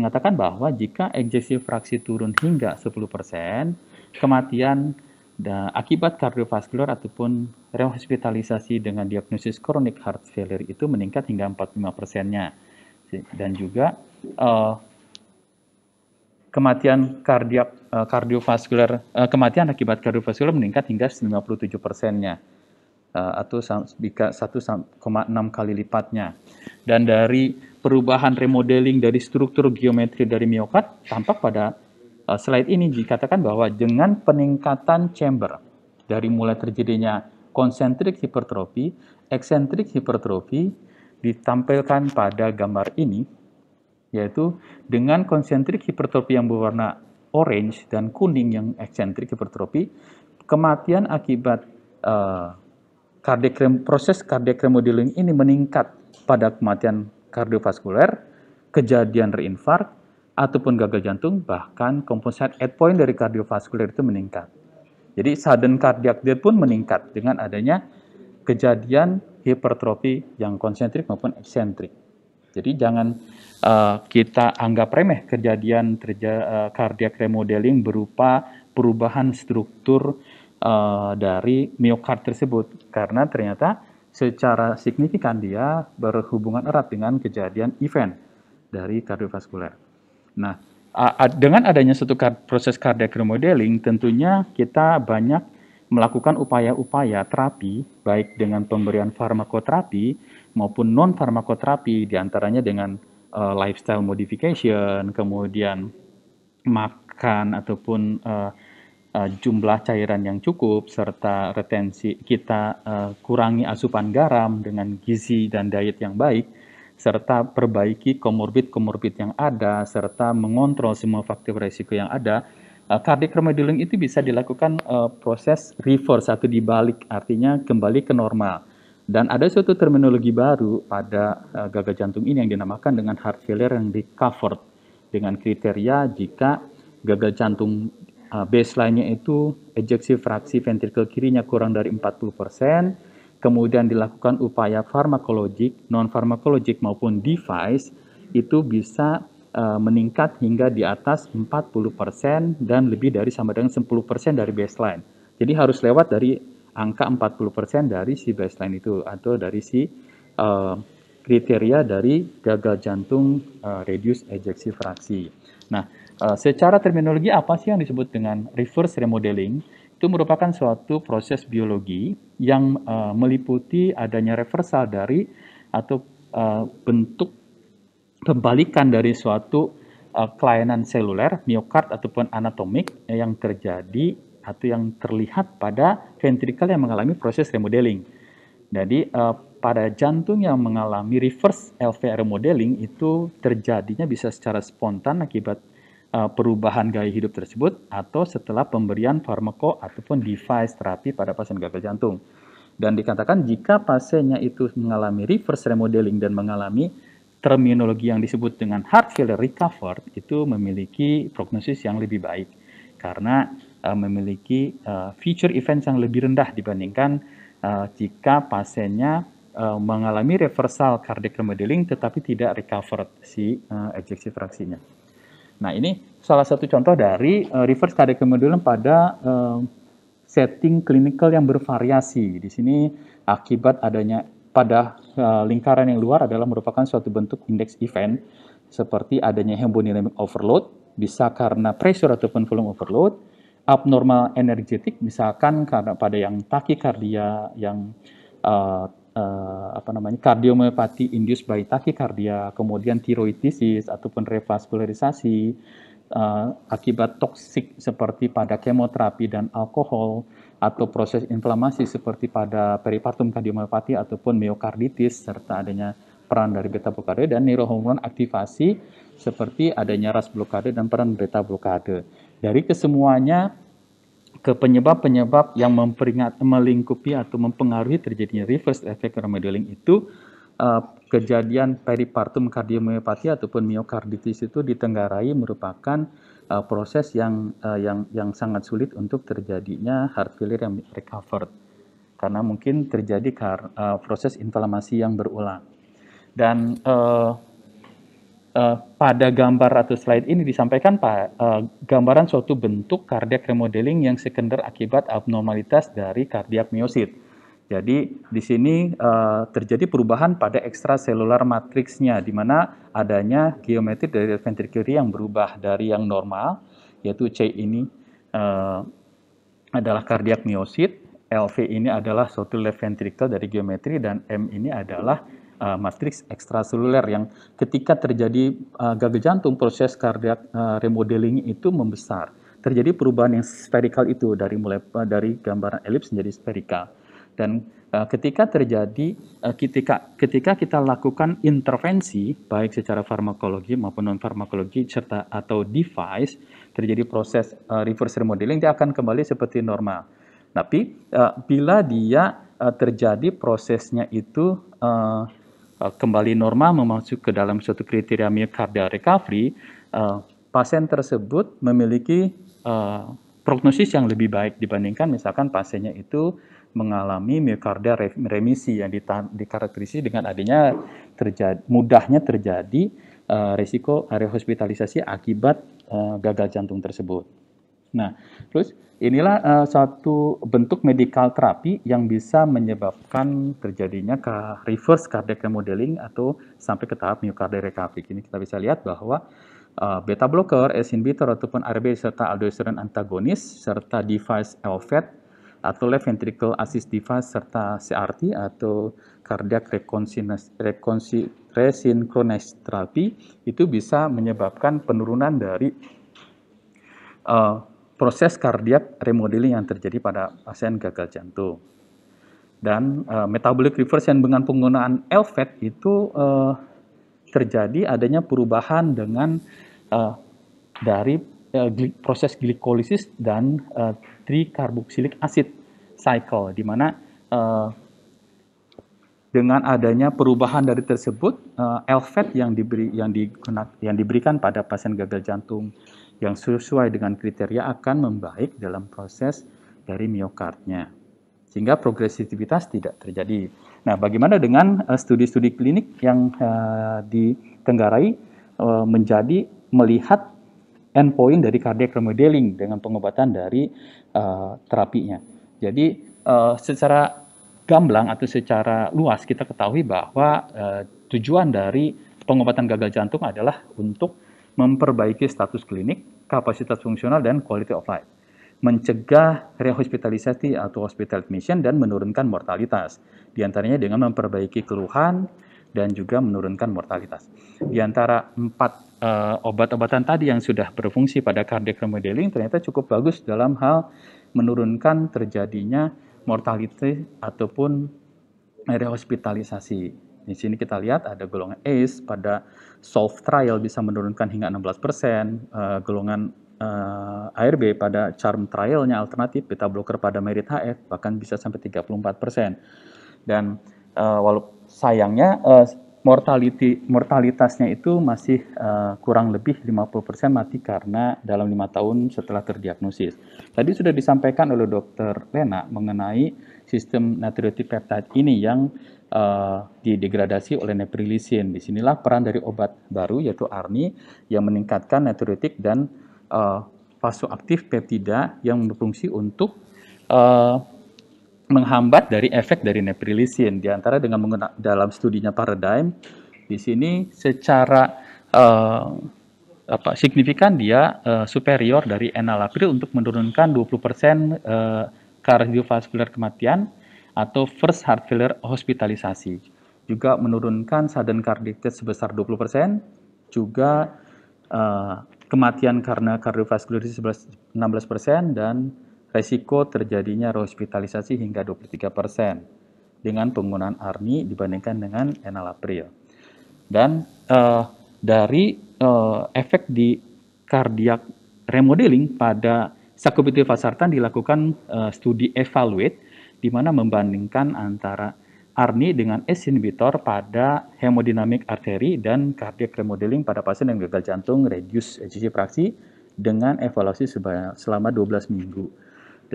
mengatakan bahwa jika ejeksi fraksi turun hingga 10%, kematian dan akibat kardiovaskular ataupun rehospitalisasi dengan diagnosis chronic heart failure itu meningkat hingga 45 persennya. Dan juga uh, kematian kardiak uh, eh, kardiovaskular uh, kematian akibat kardiovaskular meningkat hingga 97 persennya uh, atau 1,6 kali lipatnya. Dan dari perubahan remodeling dari struktur geometri dari miokard tampak pada uh, slide ini dikatakan bahwa dengan peningkatan chamber dari mulai terjadinya konsentrik hipertrofi, eksentrik hipertrofi ditampilkan pada gambar ini yaitu dengan konsentrik hipertrofi yang berwarna orange dan kuning yang eksentrik hipertrofi kematian akibat uh, proses cardiac remodeling ini meningkat pada kematian kardiovaskuler, kejadian reinfark, ataupun gagal jantung, bahkan composite endpoint dari kardiovaskuler itu meningkat. Jadi sudden cardiac death pun meningkat dengan adanya kejadian hipertrofi yang konsentrik maupun eksentrik. Jadi jangan uh, kita anggap remeh kejadian terja, uh, cardiac remodeling berupa perubahan struktur uh, dari miokard tersebut karena ternyata secara signifikan dia berhubungan erat dengan kejadian event dari kardiovaskuler. Nah, dengan adanya satu proses cardiac remodeling, tentunya kita banyak melakukan upaya-upaya terapi, baik dengan pemberian farmakoterapi maupun non-farmakoterapi, diantaranya dengan uh, lifestyle modification, kemudian makan ataupun uh, uh, jumlah cairan yang cukup, serta retensi kita uh, kurangi asupan garam dengan gizi dan diet yang baik, serta perbaiki komorbid-komorbid yang ada, serta mengontrol semua faktor risiko yang ada, cardiac eh, remodeling itu bisa dilakukan uh, proses reverse atau dibalik, artinya kembali ke normal. Dan ada suatu terminologi baru pada uh, eh, gagal jantung ini yang dinamakan dengan heart failure yang recovered dengan kriteria jika gagal jantung uh, baseline-nya itu ejeksi fraksi ventrikel kirinya kurang dari 40%, kemudian dilakukan upaya farmakologik, non-farmakologik maupun device, itu bisa uh, meningkat hingga di atas 40% dan lebih dari sama dengan 10% dari baseline. Jadi harus lewat dari angka 40% dari si baseline itu atau dari si uh, kriteria dari gagal jantung uh, eh, reduce ejeksi fraksi. Nah, uh, secara terminologi apa sih yang disebut dengan reverse remodeling? itu merupakan suatu proses biologi yang uh, meliputi adanya reversal dari atau uh, bentuk pembalikan dari suatu uh, kelainan seluler miokard ataupun anatomik yang terjadi atau yang terlihat pada ventrikel yang mengalami proses remodeling. Jadi uh, pada jantung yang mengalami reverse LVR remodeling itu terjadinya bisa secara spontan akibat Eh, perubahan gaya hidup tersebut atau setelah pemberian farmako ataupun device terapi pada pasien gagal jantung. Dan dikatakan jika pasiennya itu mengalami reverse remodeling dan mengalami terminologi yang disebut dengan heart failure recovered itu memiliki prognosis yang lebih baik karena uh, memiliki uh, future events yang lebih rendah dibandingkan uh, jika pasiennya uh, mengalami reversal cardiac remodeling tetapi tidak recovered si uh, ejeksi fraksinya. Nah, ini salah satu contoh dari uh, reverse remodeling pada uh, setting klinikal yang bervariasi. Di sini akibat adanya pada uh, lingkaran yang luar adalah merupakan suatu bentuk indeks event seperti adanya hemodynamic overload, bisa karena pressure ataupun volume overload, abnormal energetik misalkan karena pada yang takikardia yang uh, uh, apa namanya kardiomyopati induced by tachycardia, kemudian tiroiditis ataupun revaskularisasi uh, eh, akibat toksik seperti pada kemoterapi dan alkohol atau proses inflamasi seperti pada peripartum kardiomyopati ataupun miokarditis serta adanya peran dari beta blokade dan neurohormon aktivasi seperti adanya ras blokade dan peran beta blokade. Dari kesemuanya ke penyebab-penyebab yang memperingat, melingkupi atau mempengaruhi terjadinya reverse effect remodeling itu uh, kejadian peripartum kardiomyopati ataupun miokarditis itu ditenggarai merupakan uh, proses yang uh, yang yang sangat sulit untuk terjadinya heart failure yang recovered karena mungkin terjadi kar, uh, proses inflamasi yang berulang dan uh, Eh, pada gambar atau slide ini disampaikan Pak, uh, gambaran suatu bentuk kardiak remodeling yang sekunder akibat abnormalitas dari kardiak miosit. Jadi di sini uh, terjadi perubahan pada ekstraselular matriksnya, di mana adanya geometri dari ventrikel kiri yang berubah dari yang normal, yaitu C ini uh, adalah kardiak miosit, LV ini adalah suatu left ventricle dari geometri, dan M ini adalah uh, matriks ekstraseluler yang ketika terjadi uh, gagal jantung proses kardiak uh, eh, remodeling itu membesar. Terjadi perubahan yang spherical itu dari mulai uh, dari gambaran elips menjadi spherical. Dan uh, ketika terjadi uh, ketika ketika kita lakukan intervensi baik secara farmakologi maupun non farmakologi serta atau device terjadi proses uh, reverse remodeling dia akan kembali seperti normal. Tapi uh, bila dia uh, terjadi prosesnya itu uh, Eh, kembali normal memasuk ke dalam suatu kriteria myocardial recovery, eh, pasien tersebut memiliki eh, prognosis yang lebih baik dibandingkan misalkan pasiennya itu mengalami myocardial remisi yang dikarakterisi dengan adanya terjadi, mudahnya terjadi uh, risiko area hospitalisasi akibat uh, gagal jantung tersebut. Nah, terus Inilah uh, eh, suatu bentuk medical terapi yang bisa menyebabkan terjadinya ke reverse cardiac remodeling atau sampai ke tahap myocardial recovery. Ini kita bisa lihat bahwa uh, beta blocker, ACE inhibitor ataupun ARB serta aldosterone antagonis serta device LVAD e atau left ventricle assist device serta CRT atau cardiac resynchronous therapy itu bisa menyebabkan penurunan dari uh, proses kardiak remodeling yang terjadi pada pasien gagal jantung. Dan uh, metabolic reversion dengan penggunaan LVAD e itu uh, terjadi adanya perubahan dengan uh, dari uh, proses glikolisis dan uh, trikarboksilik acid cycle, di mana uh, dengan adanya perubahan dari tersebut, uh, LVAD e yang diberi yang digunakan yang diberikan pada pasien gagal jantung yang sesuai dengan kriteria akan membaik dalam proses dari miokardnya. Sehingga progresivitas tidak terjadi. Nah, bagaimana dengan eh, studi-studi uh, klinik yang uh, ditenggarai uh, menjadi melihat endpoint dari cardiac remodeling dengan pengobatan dari uh, terapinya. Jadi uh, secara gamblang atau secara luas kita ketahui bahwa uh, tujuan dari pengobatan gagal jantung adalah untuk memperbaiki status klinik, kapasitas fungsional, dan quality of life, mencegah rehospitalisasi atau hospital admission, dan menurunkan mortalitas, diantaranya dengan memperbaiki keluhan dan juga menurunkan mortalitas. Di antara empat uh, obat-obatan tadi yang sudah berfungsi pada cardiac remodeling ternyata cukup bagus dalam hal menurunkan terjadinya mortalitas ataupun rehospitalisasi. Di sini kita lihat ada golongan ACE pada Solve trial bisa menurunkan hingga 16%, uh, eh, golongan uh, eh, ARB pada charm trialnya alternatif beta blocker pada merit HF bahkan bisa sampai 34%. Dan uh, walau sayangnya uh, mortality mortalitasnya itu masih uh, kurang lebih 50% mati karena dalam lima tahun setelah terdiagnosis. Tadi sudah disampaikan oleh Dokter Lena mengenai sistem natriuretic peptide ini yang uh, didegradasi oleh neprilisin. Disinilah peran dari obat baru yaitu ARNI yang meningkatkan natriuretik dan uh, vasoaktif peptida yang berfungsi untuk uh, menghambat dari efek dari neprilisin. Di antara dengan menggunakan dalam studinya Paradigm, di sini secara uh, apa signifikan dia uh, superior dari enalapril untuk menurunkan 20% uh, kardiovaskular kematian atau first heart failure hospitalisasi. Juga menurunkan sudden cardiac death sebesar 20%, juga uh, kematian karena kardiovaskular 16% dan resiko terjadinya rehospitalisasi hingga 23% dengan penggunaan ARNI dibandingkan dengan enalapril. Dan uh, dari uh, efek di cardiac remodeling pada sakubitril valsartan dilakukan uh, studi evaluate di mana membandingkan antara ARNI dengan ACE inhibitor pada hemodinamik arteri dan cardiac remodeling pada pasien yang gagal jantung reduce ejeksi fraksi dengan evaluasi selama 12 minggu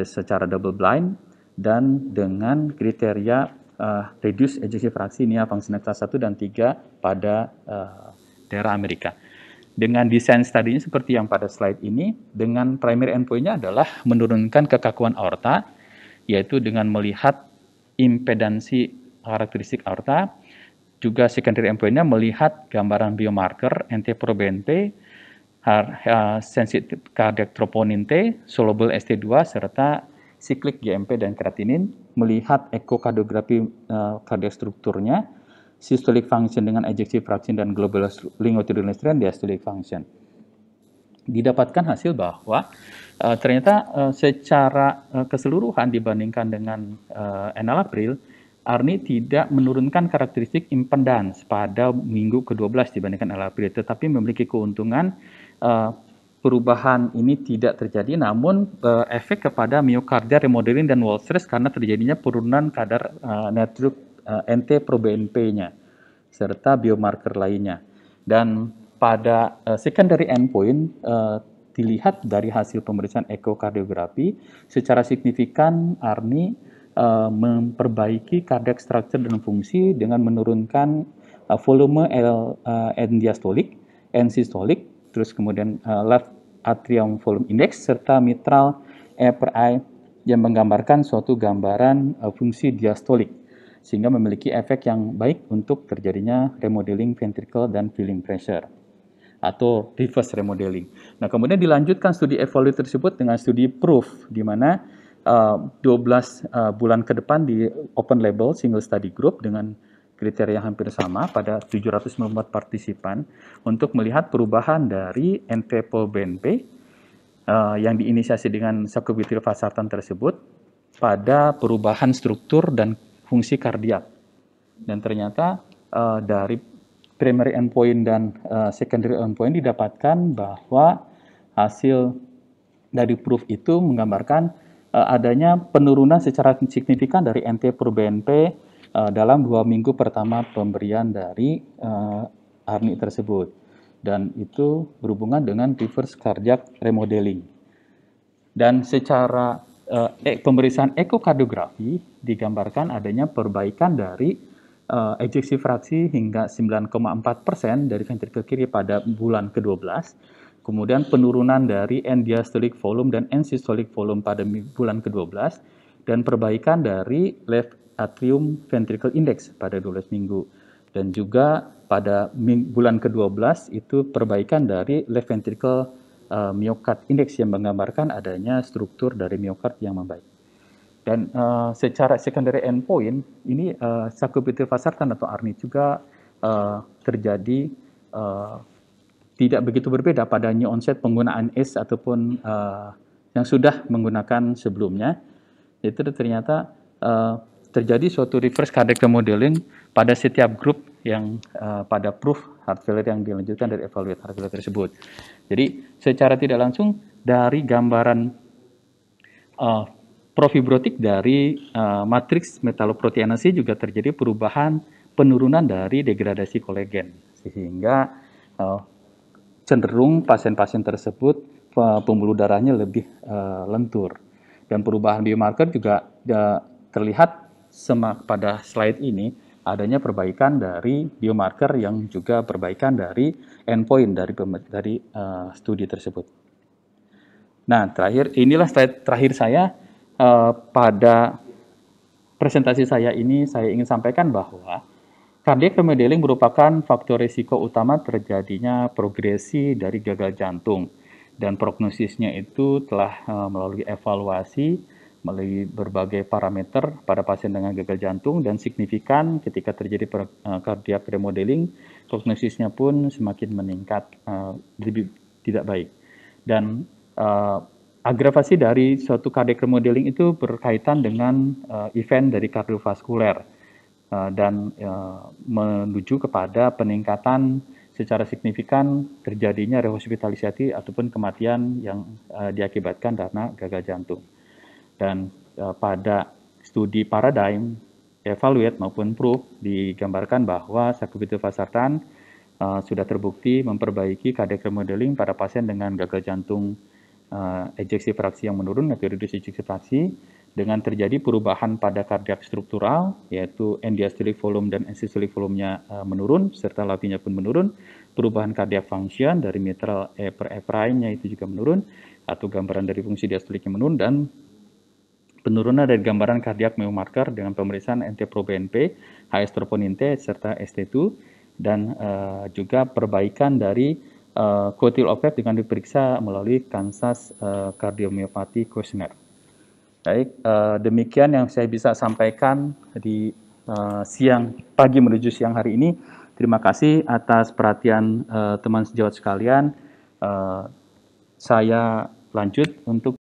secara double blind dan dengan kriteria uh, eh, reduce ejeksi fraksi nia ya, kelas 1 dan 3 pada uh, daerah Amerika. Dengan desain studinya seperti yang pada slide ini, dengan primary endpointnya adalah menurunkan kekakuan aorta yaitu dengan melihat impedansi karakteristik aorta, juga secondary endpoint-nya melihat gambaran biomarker NT-proBNP, sensitif cardiac troponin T, soluble ST2 serta siklik GMP dan keratinin, melihat ekokardiografi uh, e, kardiak strukturnya, systolic function dengan ejeksi fraction dan global longitudinal strain diastolic function. Didapatkan hasil bahwa uh, ternyata uh, secara uh, keseluruhan dibandingkan dengan uh, April, Arni tidak menurunkan karakteristik impedance pada minggu ke-12 dibandingkan April, tetapi memiliki keuntungan uh, perubahan ini tidak terjadi, namun uh, efek kepada miokardia remodeling dan wall stress karena terjadinya penurunan kadar uh, netruk uh, NT proBNP-nya serta biomarker lainnya. Dan pada uh, secondary endpoint uh, dilihat dari hasil pemeriksaan ekokardiografi secara signifikan ARNI e, eh, memperbaiki cardiac structure dan fungsi dengan menurunkan e, volume L, e, N diastolik, N sistolik, terus kemudian e, left atrium volume index serta mitral E per I yang menggambarkan suatu gambaran e, fungsi diastolik sehingga memiliki efek yang baik untuk terjadinya remodeling ventricle dan filling pressure atau reverse remodeling. Nah, kemudian dilanjutkan studi evaluasi tersebut dengan studi proof, di mana uh, 12 uh, bulan ke depan di open label single study group dengan kriteria hampir sama pada 794 partisipan untuk melihat perubahan dari NTPO BNP uh, eh, yang diinisiasi dengan sakubitril fasartan tersebut pada perubahan struktur dan fungsi kardiak. Dan ternyata uh, dari primary endpoint dan uh, secondary endpoint didapatkan bahwa hasil dari proof itu menggambarkan uh, adanya penurunan secara signifikan dari NT per BNP uh, eh, dalam dua minggu pertama pemberian dari uh, ARNI tersebut. Dan itu berhubungan dengan reverse cardiac remodeling. Dan secara uh, e pemeriksaan ekokardiografi digambarkan adanya perbaikan dari uh, ejeksi fraksi hingga 9,4 persen dari ventrikel kiri pada bulan ke-12, kemudian penurunan dari end diastolic volume dan end systolic volume pada bulan ke-12, dan perbaikan dari left atrium ventricle index pada 12 minggu. Dan juga pada bulan ke-12 itu perbaikan dari left ventricle uh, eh, myocard index yang menggambarkan adanya struktur dari myocard yang membaik. Dan uh, secara secondary endpoint, ini uh, eh, sakupitil fasartan atau ARNI juga uh, terjadi uh, tidak begitu berbeda pada new onset penggunaan ACE ataupun uh, yang sudah menggunakan sebelumnya. Itu ternyata uh, terjadi suatu reverse cardiac remodeling pada setiap grup yang uh, pada proof heart failure yang dilanjutkan dari evaluate heart failure tersebut. Jadi secara tidak langsung dari gambaran uh, profibrotik dari uh, matriks metaloproteinase juga terjadi perubahan penurunan dari degradasi kolagen sehingga uh, cenderung pasien-pasien tersebut uh, pembuluh darahnya lebih uh, lentur dan perubahan biomarker juga uh, terlihat semak pada slide ini adanya perbaikan dari biomarker yang juga perbaikan dari endpoint dari dari uh, studi tersebut. Nah, terakhir inilah slide terakhir saya uh, pada presentasi saya ini saya ingin sampaikan bahwa cardiac remodeling merupakan faktor risiko utama terjadinya progresi dari gagal jantung dan prognosisnya itu telah eh, melalui evaluasi melalui berbagai parameter pada pasien dengan gagal jantung dan signifikan ketika terjadi eh, cardiac remodeling prognosisnya pun semakin meningkat lebih tidak baik dan Agravasi dari suatu cardiac remodeling itu berkaitan dengan uh, event dari kardiovaskuler uh, dan uh, menuju kepada peningkatan secara signifikan terjadinya rehospitalisasi ataupun kematian yang uh, diakibatkan karena gagal jantung. Dan uh, pada studi paradigm evaluate maupun proof digambarkan bahwa sakubitufasartan uh, sudah terbukti memperbaiki cardiac remodeling pada pasien dengan gagal jantung uh, eh, ejeksi fraksi yang menurun atau reduce ejeksi fraksi dengan terjadi perubahan pada kardiak struktural yaitu end volume dan systolic volumenya uh, menurun serta lapinya pun menurun perubahan cardiac function dari mitral E per E prime-nya itu juga menurun atau gambaran dari fungsi diastoliknya menurun dan penurunan dari gambaran kardiak marker dengan pemeriksaan nt pro BNP, HS troponin T serta ST2 dan uh, juga perbaikan dari uh, eh, Kotil dengan diperiksa melalui Kansas uh, eh, Cardiomyopathy Questionnaire. Baik, uh, demikian yang saya bisa sampaikan di uh, siang pagi menuju siang hari ini. Terima kasih atas perhatian uh, teman sejawat sekalian. Uh, saya lanjut untuk